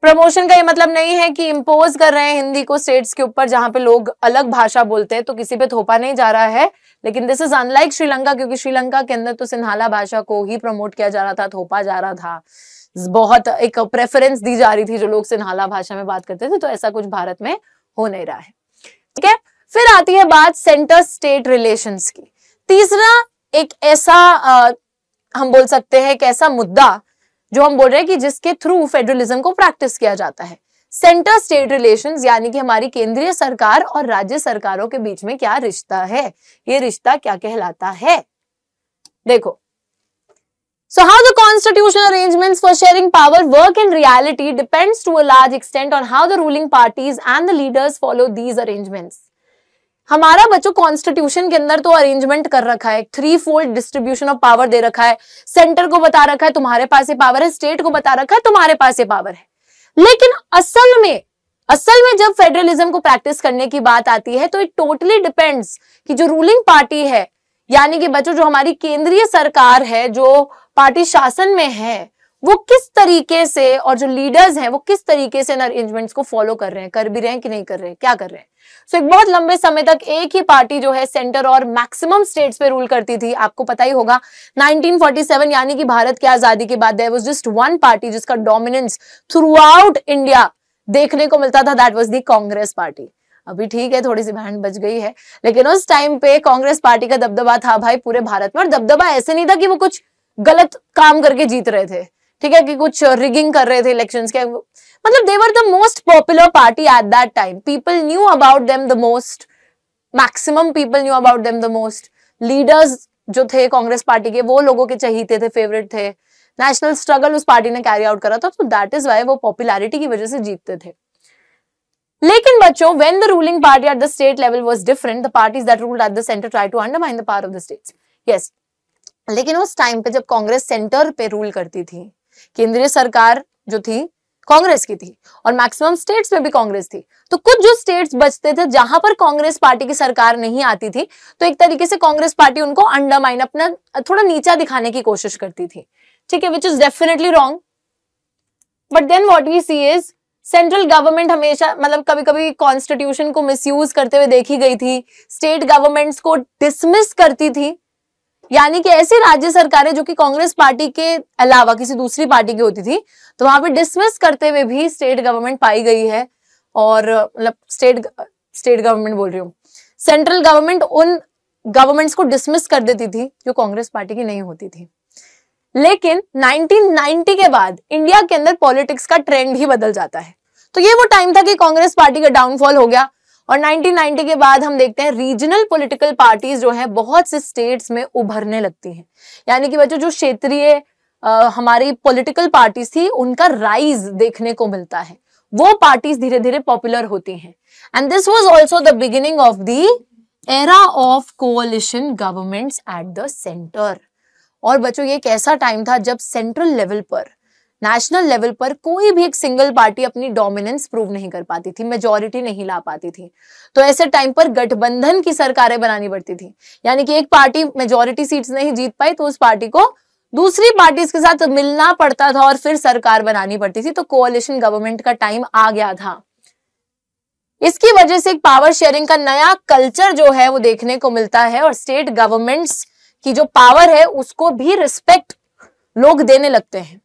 promotion का ये मतलब नहीं है कि इम्पोज कर रहे हैं हिंदी को स्टेट्स के ऊपर जहां पे लोग अलग भाषा बोलते हैं तो किसी पे थोपा नहीं जा रहा है लेकिन दिस इज अनलाइक श्रीलंका क्योंकि श्रीलंका के अंदर तो सिन्हाला भाषा को ही प्रमोट किया जा रहा था थोपा जा रहा था बहुत एक प्रेफरेंस दी जा रही थी जो लोग सिन्हाला भाषा में बात करते थे तो ऐसा कुछ भारत में हो नहीं रहा है ठीक है फिर आती है बात सेंटर स्टेट रिलेशन की तीसरा एक ऐसा हम बोल सकते हैं एक ऐसा मुद्दा जो हम बोल रहे हैं कि जिसके थ्रू फेडरलिज्म को प्रैक्टिस किया जाता है सेंटर स्टेट रिलेशंस यानी कि हमारी केंद्रीय सरकार और राज्य सरकारों के बीच में क्या रिश्ता है ये रिश्ता क्या कहलाता है देखो so how the constitutional arrangement for sharing power work in reality depends to a large extent on how the ruling parties and the leaders follow these arrangements हमारा बच्चों कॉन्स्टिट्यूशन के अंदर तो अरेंजमेंट कर रखा है three fold distribution of power दे रखा है सेंटर को बता रखा है तुम्हारे पास ये पावर है स्टेट को बता रखा है तुम्हारे पास ये पावर है लेकिन असल में असल में जब फेडरलिज्म को प्रैक्टिस करने की बात आती है तो इट टोटली डिपेंड्स कि जो रूलिंग पार्टी है यानी कि बच्चों जो हमारी केंद्रीय सरकार है जो पार्टी शासन में है वो किस तरीके से और जो लीडर्स हैं वो किस तरीके से इन अरेंजमेंट्स को फॉलो कर रहे हैं कर भी रहे हैं कि नहीं कर रहे हैं क्या कर रहे हैं सो एक बहुत लंबे समय तक एक ही पार्टी जो है सेंटर और मैक्सिमम स्टेट्स पे रूल करती थी आपको पता ही होगा 1947 यानी कि भारत की आजादी के बाद वाज जस्ट वन पार्टी जिसका डोमिनेंस थ्रू आउट इंडिया देखने को मिलता था that was the Congress party अभी ठीक है थोड़ी सी बहन बच गई है लेकिन उस टाइम पे कांग्रेस पार्टी का दबदबा था भाई पूरे भारत में और दबदबा ऐसे नहीं था कि वो कुछ गलत काम करके जीत रहे थे ठीक है कि कुछ रिगिंग कर रहे थे इलेक्शंस के मतलब they were the most popular party at that time people knew about them the most maximum people knew about them the most leaders जो थे कांग्रेस पार्टी के वो लोगों के चहीते थे फेवरेट थे नेशनल स्ट्रगल उस पार्टी ने कैरी आउट करा था तो दैट इज वाई वो पॉपुलैरिटी की वजह से जीतते थे लेकिन बच्चों when the ruling party at the state level was different the parties that ruled at the centre try to undermine the power of the state yes लेकिन उस टाइम पे जब कांग्रेस सेंटर पे रूल करती थी केंद्रीय सरकार जो थी कांग्रेस की थी और मैक्सिमम स्टेट्स में भी कांग्रेस थी तो कुछ जो स्टेट्स बचते थे जहां पर कांग्रेस पार्टी की सरकार नहीं आती थी तो एक तरीके से कांग्रेस पार्टी उनको अंडरमाइन अपना थोड़ा नीचा दिखाने की कोशिश करती थी ठीक है which is definitely wrong but then what we see is central government हमेशा मतलब कभी कभी कॉन्स्टिट्यूशन को मिसयूज करते हुए देखी गई थी स्टेट गवर्नमेंट्स को डिसमिस करती थी यानी कि ऐसी राज्य सरकारें जो कि कांग्रेस पार्टी के अलावा किसी दूसरी पार्टी की होती थी तो वहां पे डिसमिस करते हुए भी स्टेट गवर्नमेंट पाई गई है और मतलब स्टेट स्टेट गवर्नमेंट बोल रही हूँ सेंट्रल गवर्नमेंट उन गवर्नमेंट्स को डिसमिस कर देती थी जो कांग्रेस पार्टी की नहीं होती थी लेकिन 1990 के बाद इंडिया के अंदर पॉलिटिक्स का ट्रेंड ही बदल जाता है तो ये वो टाइम था कि कांग्रेस पार्टी का डाउनफॉल हो गया और 1990 के बाद हम देखते हैं रीजनल पॉलिटिकल पार्टीज जो है बहुत से स्टेट्स में उभरने लगती हैं यानी कि बच्चों जो क्षेत्रीय हमारी पॉलिटिकल पार्टीज थी उनका राइज देखने को मिलता है वो पार्टीज धीरे धीरे पॉपुलर होती हैं and this was also the beginning of the era of coalition governments at the centre और बच्चों ये कैसा ऐसा टाइम था जब सेंट्रल लेवल पर नेशनल लेवल पर कोई भी एक सिंगल पार्टी अपनी डोमिनेंस प्रूव नहीं कर पाती थी मेजोरिटी नहीं ला पाती थी तो ऐसे टाइम पर गठबंधन की सरकारें बनानी पड़ती थी यानी कि एक पार्टी मेजोरिटी सीट्स नहीं जीत पाई तो उस पार्टी को दूसरी पार्टीज के साथ मिलना पड़ता था और फिर सरकार बनानी पड़ती थी तो कोअलिशन गवर्नमेंट का टाइम आ गया था इसकी वजह से एक पावर शेयरिंग का नया कल्चर जो है वो देखने को मिलता है और स्टेट गवर्नमेंट्स की जो पावर है उसको भी रिस्पेक्ट लोग देने लगते हैं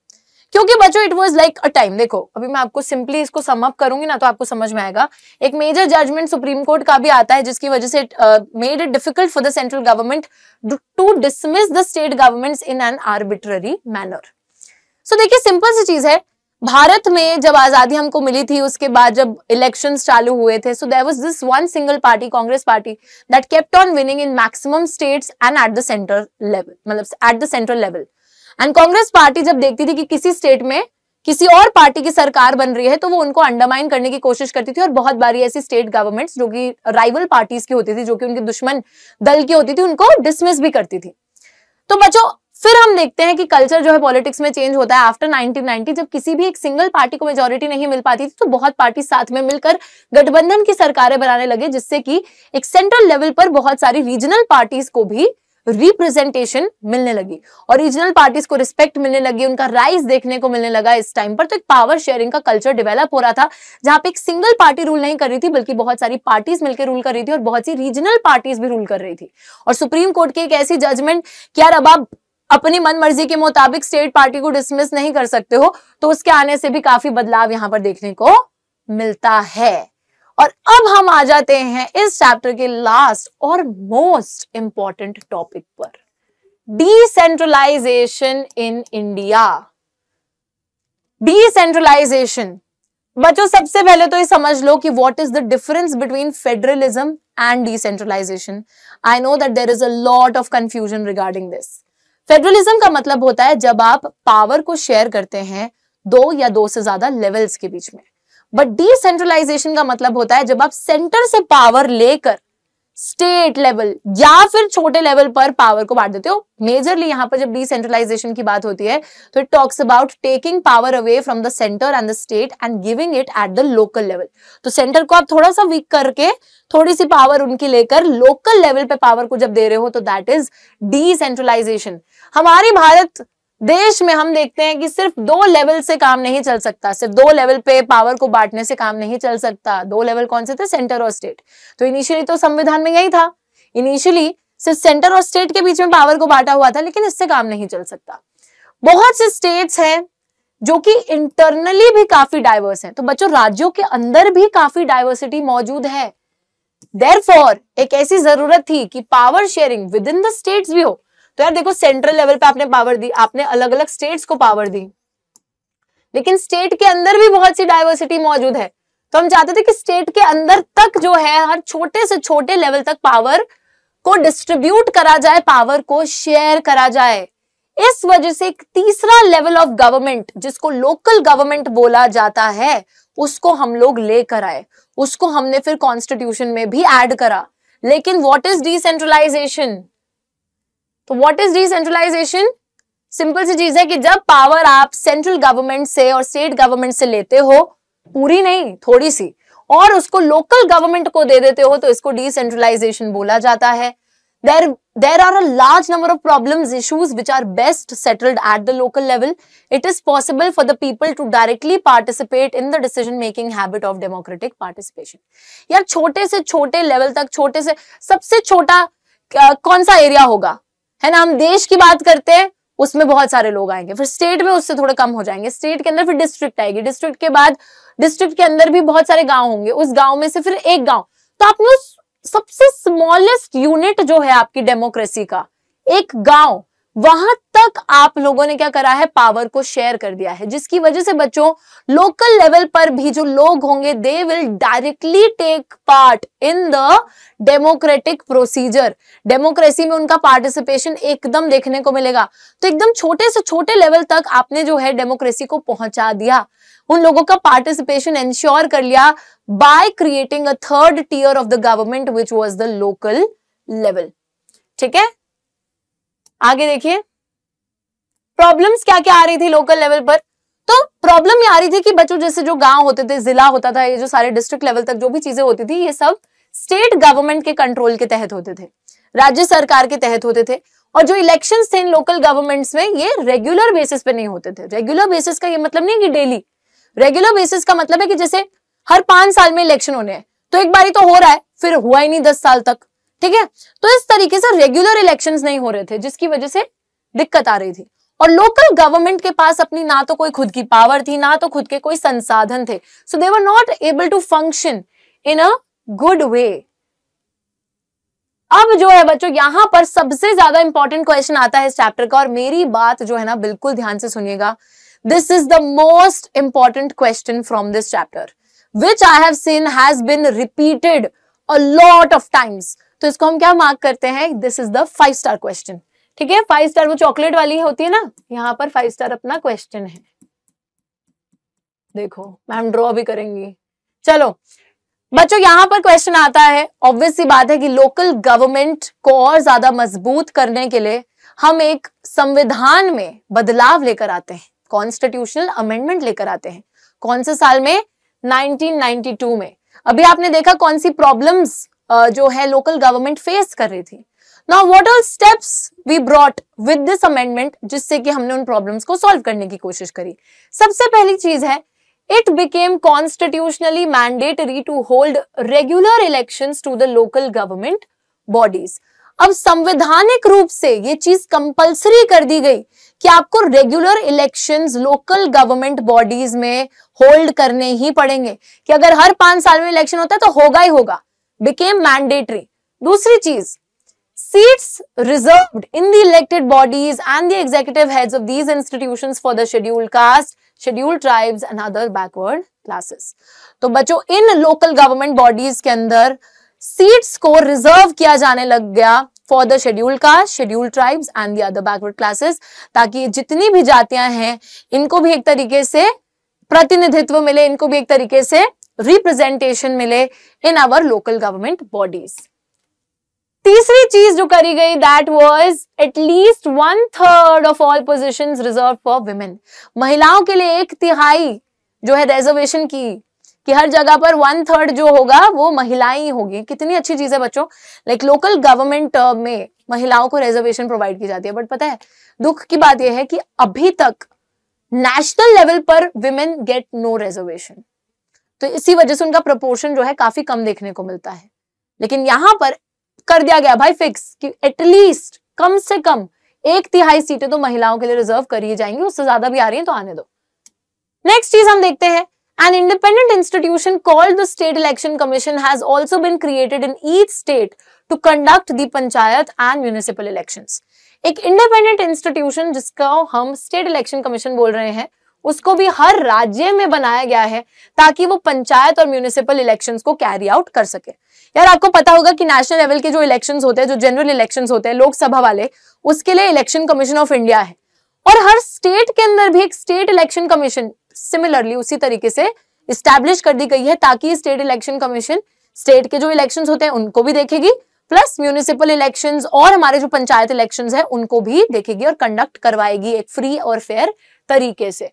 क्योंकि बच्चों it was like a time देखो अभी मैं आपको सिंपली इसको सम अप करूंगी ना तो आपको समझ में आएगा एक मेजर जजमेंट सुप्रीम कोर्ट का भी आता है जिसकी वजह से made it difficult for the central government to dismiss the state government in an arbitrary manner so देखिए सिंपल सी चीज है भारत में जब आजादी हमको मिली थी उसके बाद जब इलेक्शन चालू हुए थे so there was this one single party Congress party that kept on winning in maximum states and at the central level मतलब at the central level and Congress party जब देखती थी कि किसी स्टेट में किसी और पार्टी की सरकार बन रही है तो वो उनको अंडरमाइन करने की कोशिश करती थी और बहुत बारी ऐसी स्टेट गवर्नमेंट्स जो कि राइवल पार्टीज की होती थी जो कि उनके दुश्मन दल की होती थी उनको डिसमिस भी करती थी तो बच्चों फिर हम देखते हैं कि कल्चर जो है पॉलिटिक्स में चेंज होता है आफ्टर 1990 जब किसी भी एक सिंगल पार्टी को मेजोरिटी नहीं मिल पाती थी तो बहुत पार्टी साथ में मिलकर गठबंधन की सरकारें बनाने लगे जिससे कि एक सेंट्रल लेवल पर बहुत सारी रीजनल पार्टीज को भी रिप्रेजेंटेशन मिलने लगी और रीजनल पार्टीज को रिस्पेक्ट मिलने लगी उनका राइज देखने को मिलने लगा इस टाइम पर तो एक पावर शेयरिंग का कल्चर डेवलप हो रहा था जहां पे एक सिंगल पार्टी रूल नहीं कर रही थी बल्कि बहुत सारी पार्टीज मिलकर रूल कर रही थी और बहुत सी रीजनल पार्टीज भी रूल कर रही थी और सुप्रीम कोर्ट की एक ऐसी जजमेंट कि यार अब आप अपनी मन मर्जी के मुताबिक स्टेट पार्टी को डिसमिस नहीं कर सकते हो तो उसके आने से भी काफी बदलाव यहां पर देखने को मिलता है और अब हम आ जाते हैं इस चैप्टर के लास्ट और मोस्ट इंपॉर्टेंट टॉपिक पर डिसेंट्रलाइजेशन इन इंडिया डिसेंट्रलाइजेशन बच्चों सबसे पहले तो ये समझ लो कि what is the difference between federalism and decentralization I know that there is a lot of confusion regarding this federalism का मतलब होता है जब आप पावर को शेयर करते हैं दो या दो से ज्यादा लेवल्स के बीच में बट डिसेंट्रलाइजेशन का मतलब होता है जब आप सेंटर से पावर लेकर स्टेट लेवल या फिर छोटे लेवल पर पावर को बांट देते हो मेजरली यहां पर जब डिसेंट्रलाइजेशन की बात होती है तो it talks about taking power away from the centre and the state and giving it at the local level तो सेंटर को आप थोड़ा सा वीक करके थोड़ी सी पावर उनकी लेकर लोकल लेवल पे पावर को जब दे रहे हो तो दैट इज डिसेंट्रलाइजेशन हमारे भारत देश में हम देखते हैं कि सिर्फ दो लेवल से काम नहीं चल सकता सिर्फ दो लेवल पे पावर को बांटने से काम नहीं चल सकता दो लेवल कौन से थे सेंटर और स्टेट तो इनिशियली तो संविधान में यही था इनिशियली सिर्फ सेंटर और स्टेट के बीच में पावर को बांटा हुआ था लेकिन इससे काम नहीं चल सकता बहुत से स्टेट्स हैं जो कि इंटरनली भी काफी डाइवर्स हैं तो बच्चों राज्यों के अंदर भी काफी डाइवर्सिटी मौजूद है देर एक ऐसी जरूरत थी कि power sharing within the states भी हो तो यार देखो सेंट्रल लेवल पे आपने पावर दी आपने अलग अलग स्टेट्स को पावर दी लेकिन स्टेट के अंदर भी बहुत सी डाइवर्सिटी मौजूद है तो हम चाहते थे कि स्टेट के अंदर तक जो है हर छोटे से छोटे लेवल तक पावर को डिस्ट्रीब्यूट करा जाए पावर को शेयर करा जाए इस वजह से एक तीसरा लेवल ऑफ गवर्नमेंट जिसको लोकल गवर्नमेंट बोला जाता है उसको हम लोग लेकर आए उसको हमने फिर कॉन्स्टिट्यूशन में भी एड करा लेकिन वॉट इज डिसेंट्रलाइजेशन तो व्हाट इज डिसेंट्रलाइजेशन सिंपल सी चीज है कि जब पावर आप सेंट्रल गवर्नमेंट से और स्टेट गवर्नमेंट से लेते हो पूरी नहीं थोड़ी सी और उसको लोकल गवर्नमेंट को दे देते हो तो इसको डिसेंट्रलाइजेशन बोला जाता है there there are a large number of problem issues which are best settled at the local level it is possible for the people to directly participate in the decision making habit of democratic participation यार छोटे से छोटे level तक छोटे से सबसे छोटा कौन सा एरिया होगा है ना हम देश की बात करते हैं उसमें बहुत सारे लोग आएंगे फिर स्टेट में उससे थोड़े कम हो जाएंगे स्टेट के अंदर फिर डिस्ट्रिक्ट आएगी डिस्ट्रिक्ट के बाद डिस्ट्रिक्ट के अंदर भी बहुत सारे गांव होंगे उस गांव में से फिर एक गांव तो आपने उस सबसे स्मॉलेस्ट यूनिट जो है आपकी डेमोक्रेसी का एक गांव वहां तक आप लोगों ने क्या करा है पावर को शेयर कर दिया है जिसकी वजह से बच्चों लोकल लेवल पर भी जो लोग होंगे they will directly take part in the democratic procedure democracy में उनका पार्टिसिपेशन एकदम देखने को मिलेगा तो एकदम छोटे से छोटे लेवल तक आपने जो है डेमोक्रेसी को पहुंचा दिया उन लोगों का पार्टिसिपेशन एंश्योर कर लिया by creating a third tier of the government which was the local level ठीक है आगे देखिए प्रॉब्लम्स क्या क्या आ रही थी लोकल लेवल पर तो प्रॉब्लम ये आ रही थी कि बच्चों जैसे जो गांव होते थे जिला होता था ये जो सारे डिस्ट्रिक्ट लेवल तक जो भी चीजें होती थी ये सब स्टेट गवर्नमेंट के कंट्रोल के तहत होते थे राज्य सरकार के तहत होते थे और जो इलेक्शन थे इन लोकल गवर्नमेंट्स में ये रेगुलर बेसिस पे नहीं होते थे रेगुलर बेसिस का ये मतलब नहीं कि डेली रेगुलर बेसिस का मतलब है कि जैसे हर पांच साल में इलेक्शन होने हैं तो एक बारी तो हो रहा है फिर हुआ ही नहीं दस साल तक ठीक है तो इस तरीके से रेगुलर इलेक्शन नहीं हो रहे थे जिसकी वजह से दिक्कत आ रही थी और लोकल गवर्नमेंट के पास अपनी ना तो कोई खुद की पावर थी ना तो खुद के कोई संसाधन थे so they were not able to function in a good way अब जो है बच्चों यहां पर सबसे ज्यादा इंपॉर्टेंट क्वेश्चन आता है इस चैप्टर का और मेरी बात जो है ना बिल्कुल ध्यान से सुनिएगा this is the most important question from this chapter which I have seen has been repeated a lot of times तो इसको हम क्या मार्क करते हैं this is the five star question ठीक है फाइव स्टार वो चॉकलेट वाली होती है ना यहाँ पर फाइव स्टार अपना क्वेश्चन है देखो मैम ड्रॉ भी करेंगी चलो बच्चों यहाँ पर क्वेश्चन आता है ऑब्वियस सी बात है कि लोकल गवर्नमेंट को और ज्यादा मजबूत करने के लिए हम एक संविधान में बदलाव लेकर आते हैं कॉन्स्टिट्यूशनल अमेंडमेंट लेकर आते हैं कौन से साल में 1992 में अभी आपने देखा कौन सी प्रॉब्लम्स जो है लोकल गवर्नमेंट फेस कर रही थी now what are steps we brought with this amendment जिससे कि हमने उन प्रॉब्लम को सॉल्व करने की कोशिश करी सबसे पहली चीज है it became constitutionally mandatory to hold regular election to the local government bodies अब संवैधानिक रूप से ये चीज कंपल्सरी कर दी गई कि आपको regular elections local government bodies में होल्ड करने ही पड़ेंगे कि अगर हर पांच साल में इलेक्शन होता है तो होगा ही होगा बिकेम मैंडेटरी दूसरी चीज seats reserve in the elected bodies and the executive heads of these institution for the scheduled caste scheduled tribes and other backward classes तो बच्चों इन लोकल गवर्नमेंट बॉडीज के अंदर सीट्स को रिजर्व किया जाने लग गया for the schedule caste schedule tribes and the backward classes ताकि जितनी भी जातियां हैं इनको भी एक तरीके से प्रतिनिधित्व मिले इनको भी एक तरीके से रिप्रेजेंटेशन मिले in our local government bodies तीसरी चीज जो करी गई that was at least one third of all position reserve for women महिलाओं के लिए एक तिहाई जो है रिजर्वेशन की कि हर जगह पर वन थर्ड जो होगा वो महिलाएं ही होगी कितनी अच्छी चीज है बच्चों लाइक लोकल गवर्नमेंट में महिलाओं को रिजर्वेशन प्रोवाइड की जाती है बट पता है दुख की बात यह है कि अभी तक नेशनल लेवल पर विमेन गेट नो रिजर्वेशन तो इसी वजह से उनका प्रपोर्शन जो है काफी कम देखने को मिलता है लेकिन यहां पर कर दिया गया भाई फिक्स कि एटलीस्ट कम से कम एक तिहाई सीटें तो महिलाओं के लिए रिजर्व करी जाएंगी उससे ज्यादा भी आ रही है तो आने दो नेक्स्ट चीज हम देखते हैं an independent institution called the state election commission has also been created in each state to conduct the panchayat and municipal election एक इंडिपेंडेंट इंस्टीट्यूशन जिसका हम स्टेट इलेक्शन कमीशन बोल रहे हैं उसको भी हर राज्य में बनाया गया है ताकि वो पंचायत और म्यूनिसिपल इलेक्शंस को कैरी आउट कर सके यार आपको पता होगा कि नेशनल लेवल के जो इलेक्शंस होते हैं जो जनरल इलेक्शंस होते हैं लोकसभा वाले उसके लिए इलेक्शन कमीशन ऑफ इंडिया है और हर स्टेट के अंदर भी एक स्टेट इलेक्शन कमीशन सिमिलरली उसी तरीके से स्टैब्लिश कर दी गई है ताकि स्टेट इलेक्शन कमीशन स्टेट के जो इलेक्शन होते हैं उनको भी देखेगी प्लस म्यूनिसिपल इलेक्शन और हमारे जो पंचायत इलेक्शन है उनको भी देखेगी और कंडक्ट करवाएगी एक फ्री और फेयर तरीके से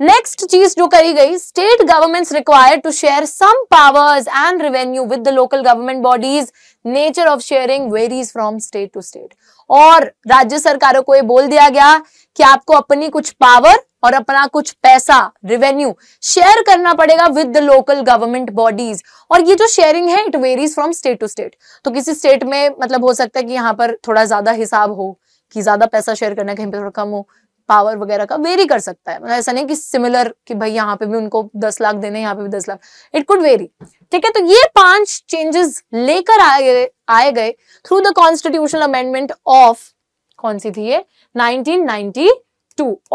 नेक्स्ट चीज जो करी गई state governments required to share some powers and revenue with the local government bodies nature of sharing varies from state to state और राज्य सरकारों को ये बोल दिया गया कि आपको अपनी कुछ पावर और अपना कुछ पैसा रेवेन्यू शेयर करना पड़ेगा with the local government bodies और ये जो शेयरिंग है it varies from state to state तो किसी स्टेट में मतलब हो सकता है कि यहाँ पर थोड़ा ज्यादा हिसाब हो कि ज्यादा पैसा शेयर करना कहीं पर थोड़ा कम हो पावर वगैरह का वेरी कर सकता है मतलब ऐसा नहीं कि सिमिलर कि भाई यहाँ पे भी उनको दस लाख देने यहाँ पे भी दस लाख इट कुड वेरी ठीक है तो ये पांच चेंजेस लेकर आए गए आए गए through the constitutional amendment of कौन सी थी ये 1992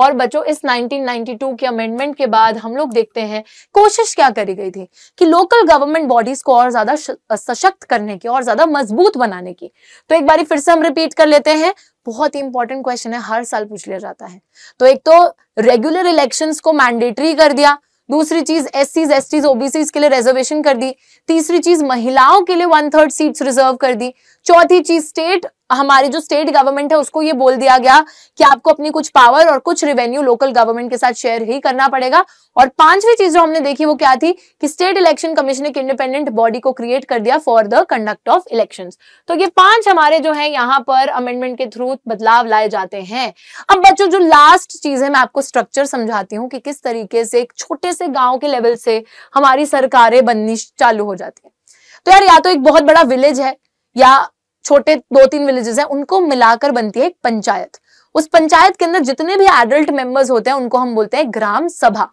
और बच्चों इस 1992 के अमेंडमेंट के बाद हम लोग देखते हैं कोशिश क्या करी गई थी कि लोकल गवर्नमेंट बॉडीज को और ज्यादा सशक्त करने की और ज्यादा मजबूत बनाने की तो एक बार फिर से हम रिपीट कर लेते हैं बहुत ही इंपॉर्टेंट क्वेश्चन है हर साल पूछ लिया जाता है तो एक तो रेगुलर इलेक्शंस को मैंडेटरी कर दिया दूसरी चीज S Cs S Ts OBC के लिए रिजर्वेशन कर दी तीसरी चीज महिलाओं के लिए वन थर्ड सीट्स रिजर्व कर दी चौथी चीज स्टेट हमारी जो स्टेट गवर्नमेंट है उसको ये बोल दिया गया कि आपको अपनी कुछ पावर और कुछ रेवेन्यू लोकल गवर्नमेंट के साथ शेयर ही करना पड़ेगा और पांचवी चीज जो हमने देखी वो क्या थी कि स्टेट इलेक्शन कमीशन एक इंडिपेंडेंट बॉडी को क्रिएट कर दिया for the conduct of election तो ये पांच हमारे जो है यहाँ पर अमेंडमेंट के थ्रू बदलाव लाए जाते हैं अब बच्चों जो लास्ट चीज है मैं आपको स्ट्रक्चर समझाती हूँ कि किस तरीके से एक छोटे से गाँव के लेवल से हमारी सरकारें बननी चालू हो जाती है तो यार या तो एक बहुत बड़ा विलेज है या छोटे दो तीन विलेजेस हैं उनको मिलाकर बनती है एक पंचायत उस पंचायत के अंदर जितने भी एडल्ट मेंबर्स होते हैं उनको हम बोलते हैं ग्राम सभा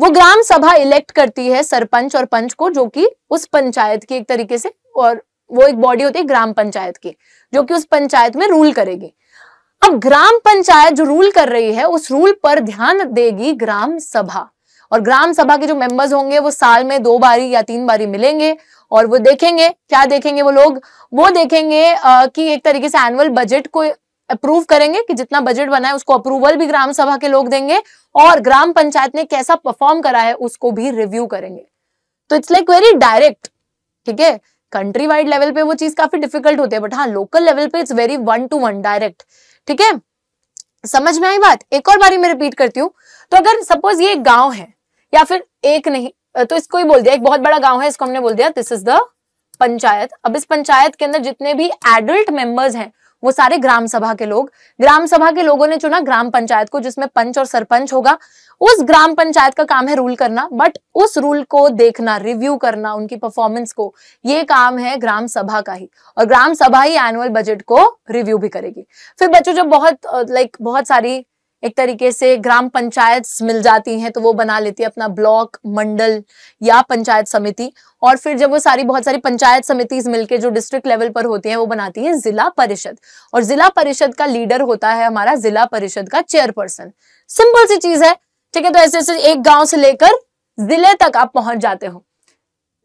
वो ग्राम सभा इलेक्ट करती है सरपंच और पंच को जो कि उस पंचायत की एक तरीके से और वो एक बॉडी होती है ग्राम पंचायत की जो कि उस पंचायत में रूल करेगी अब ग्राम पंचायत जो रूल कर रही है उस रूल पर ध्यान देगी ग्राम सभा और ग्राम सभा के जो मेंबर्स होंगे वो साल में दो बारी या तीन बारी मिलेंगे और वो देखेंगे क्या देखेंगे वो लोग वो देखेंगे आ, कि एक तरीके से एनुअल बजट को अप्रूव करेंगे कि जितना बजट बना है उसको अप्रूवल भी ग्राम सभा के लोग देंगे और ग्राम पंचायत ने कैसा परफॉर्म करा है उसको भी रिव्यू करेंगे तो इट्स लाइक वेरी डायरेक्ट ठीक है कंट्री वाइड लेवल पे वो चीज काफी डिफिकल्ट होती है बट हाँ लोकल लेवल पे it's very one to one direct ठीक है समझ में आई बात एक और बारी मैं रिपीट करती हूँ तो अगर सपोज ये गांव है या फिर एक नहीं तो इसको ही बोल दिया एक बहुत बड़ा गांव है इसको हमने बोल दिया दिस इज द पंचायत अब इस पंचायत के अंदर जितने भी एडल्ट मेंबर्स हैं वो सारे ग्राम सभा के लोग ग्राम सभा के लोगों ने चुना ग्राम पंचायत को जिसमें पंच और सरपंच होगा उस ग्राम पंचायत का काम है रूल करना बट उस रूल को देखना रिव्यू करना उनकी परफॉर्मेंस को ये काम है ग्राम सभा का ही और ग्राम सभा ही एनुअल बजट को रिव्यू भी करेगी फिर बच्चों जब बहुत लाइक बहुत सारी एक तरीके से ग्राम पंचायत मिल जाती हैं तो वो बना लेती है अपना ब्लॉक मंडल या पंचायत समिति और फिर जब वो सारी बहुत सारी पंचायत समिति मिलकर जो डिस्ट्रिक्ट लेवल पर होती हैं वो बनाती हैं जिला परिषद और जिला परिषद का लीडर होता है हमारा जिला परिषद का चेयरपर्सन सिंपल सी चीज है ठीक है तो ऐसे ऐसे एक गाँव से लेकर जिले तक आप पहुंच जाते हो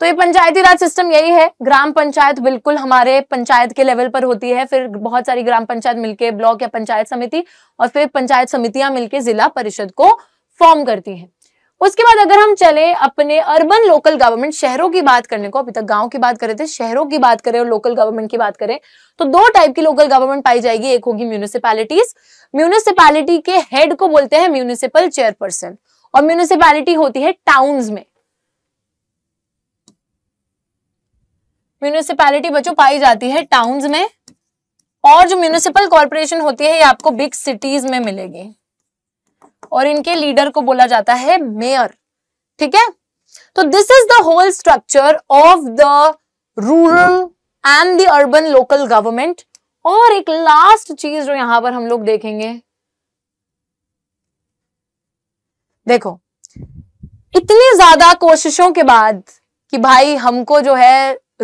तो ये पंचायती राज सिस्टम यही है ग्राम पंचायत बिल्कुल हमारे पंचायत के लेवल पर होती है फिर बहुत सारी ग्राम पंचायत मिलके ब्लॉक या पंचायत समिति और फिर पंचायत समितियां मिलके जिला परिषद को फॉर्म करती हैं उसके बाद अगर हम चले अपने अर्बन लोकल गवर्नमेंट शहरों की बात करने को अभी तक गांव की बात करें थे शहरों की बात करें और लोकल गवर्नमेंट की बात करें तो दो टाइप की लोकल गवर्नमेंट पाई जाएगी एक होगी म्यूनिसिपैलिटीज म्यूनिसिपैलिटी के हेड को बोलते हैं म्यूनिसिपल चेयरपर्सन और म्यूनिसिपैलिटी होती है टाउन्स में म्यूनिसिपैलिटी बच्चों पाई जाती है टाउन्स में और जो म्यूनिसिपल कॉरपोरेशन होती है ये आपको बिग सिटीज में मिलेगी और इनके लीडर को बोला जाता है मेयर ठीक है तो this is the whole structure of the rural and the urban local government और एक लास्ट चीज जो यहां पर हम लोग देखेंगे देखो इतनी ज्यादा कोशिशों के बाद कि भाई हमको जो है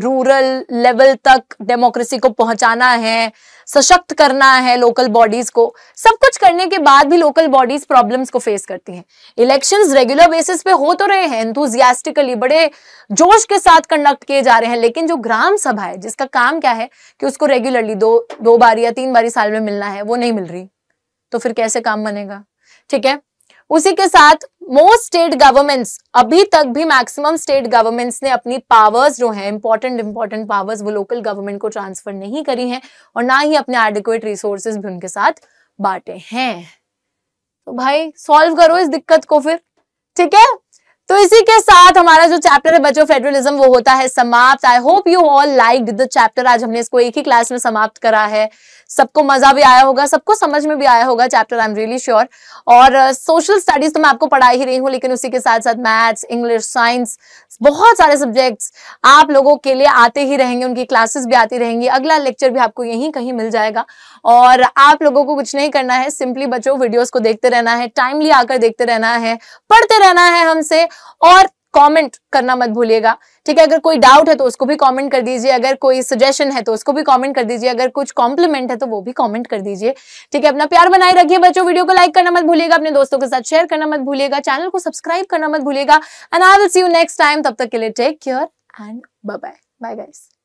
रूरल लेवल तक डेमोक्रेसी को पहुंचाना है सशक्त करना है लोकल बॉडीज को सब कुछ करने के बाद भी लोकल बॉडीज प्रॉब्लम्स को फेस करती हैं इलेक्शंस रेगुलर बेसिस पे हो तो रहे हैं इंथुजियास्टिकली बड़े जोश के साथ कंडक्ट किए जा रहे हैं लेकिन जो ग्राम सभा है जिसका काम क्या है कि उसको रेगुलरली दो दो बार या तीन बारी साल में मिलना है वो नहीं मिल रही तो फिर कैसे काम बनेगा ठीक है उसी के साथ मोस्ट स्टेट गवर्नमेंट्स अभी तक भी मैक्सिमम स्टेट गवर्नमेंट्स ने अपनी पावर्स जो है इंपॉर्टेंट इंपॉर्टेंट पावर्स वो लोकल गवर्नमेंट को ट्रांसफर नहीं करी हैं और ना ही अपने एडिक्वेट रिसोर्सेज भी उनके साथ बांटे हैं तो भाई सॉल्व करो इस दिक्कत को फिर ठीक है तो इसी के साथ हमारा जो चैप्टर है बच्चों फेडरलिज्म वो होता है समाप्त I hope you all like the chapter आज हमने इसको एक ही क्लास में समाप्त करा है सबको मजा भी आया होगा सबको समझ में भी आया होगा chapter I am really sure और सोशल uh, स्टडीज तो मैं आपको पढ़ा ही रही हूँ लेकिन उसी के साथ साथ मैथ्स इंग्लिश साइंस बहुत सारे सब्जेक्ट्स आप लोगों के लिए आते ही रहेंगे उनकी क्लासेस भी आती रहेंगी अगला लेक्चर भी आपको यहीं कहीं मिल जाएगा और आप लोगों को कुछ नहीं करना है सिंपली बच्चों वीडियोस को देखते रहना है टाइमली आकर देखते रहना है पढ़ते रहना है हमसे और कमेंट करना मत भूलिएगा ठीक है अगर कोई डाउट है तो उसको भी कमेंट कर दीजिए अगर कोई सजेशन है तो उसको भी कमेंट कर दीजिए अगर कुछ कॉम्प्लीमेंट है तो वो भी कमेंट कर दीजिए ठीक है अपना प्यार बनाए रखिए बच्चों वीडियो को लाइक करना मत भूलिएगा अपने दोस्तों के साथ शेयर करना मत भूलिएगा चैनल को सब्सक्राइब करना मत भूलिएगा and I will see you next time तब तक के लिए take care and bye bye bye guys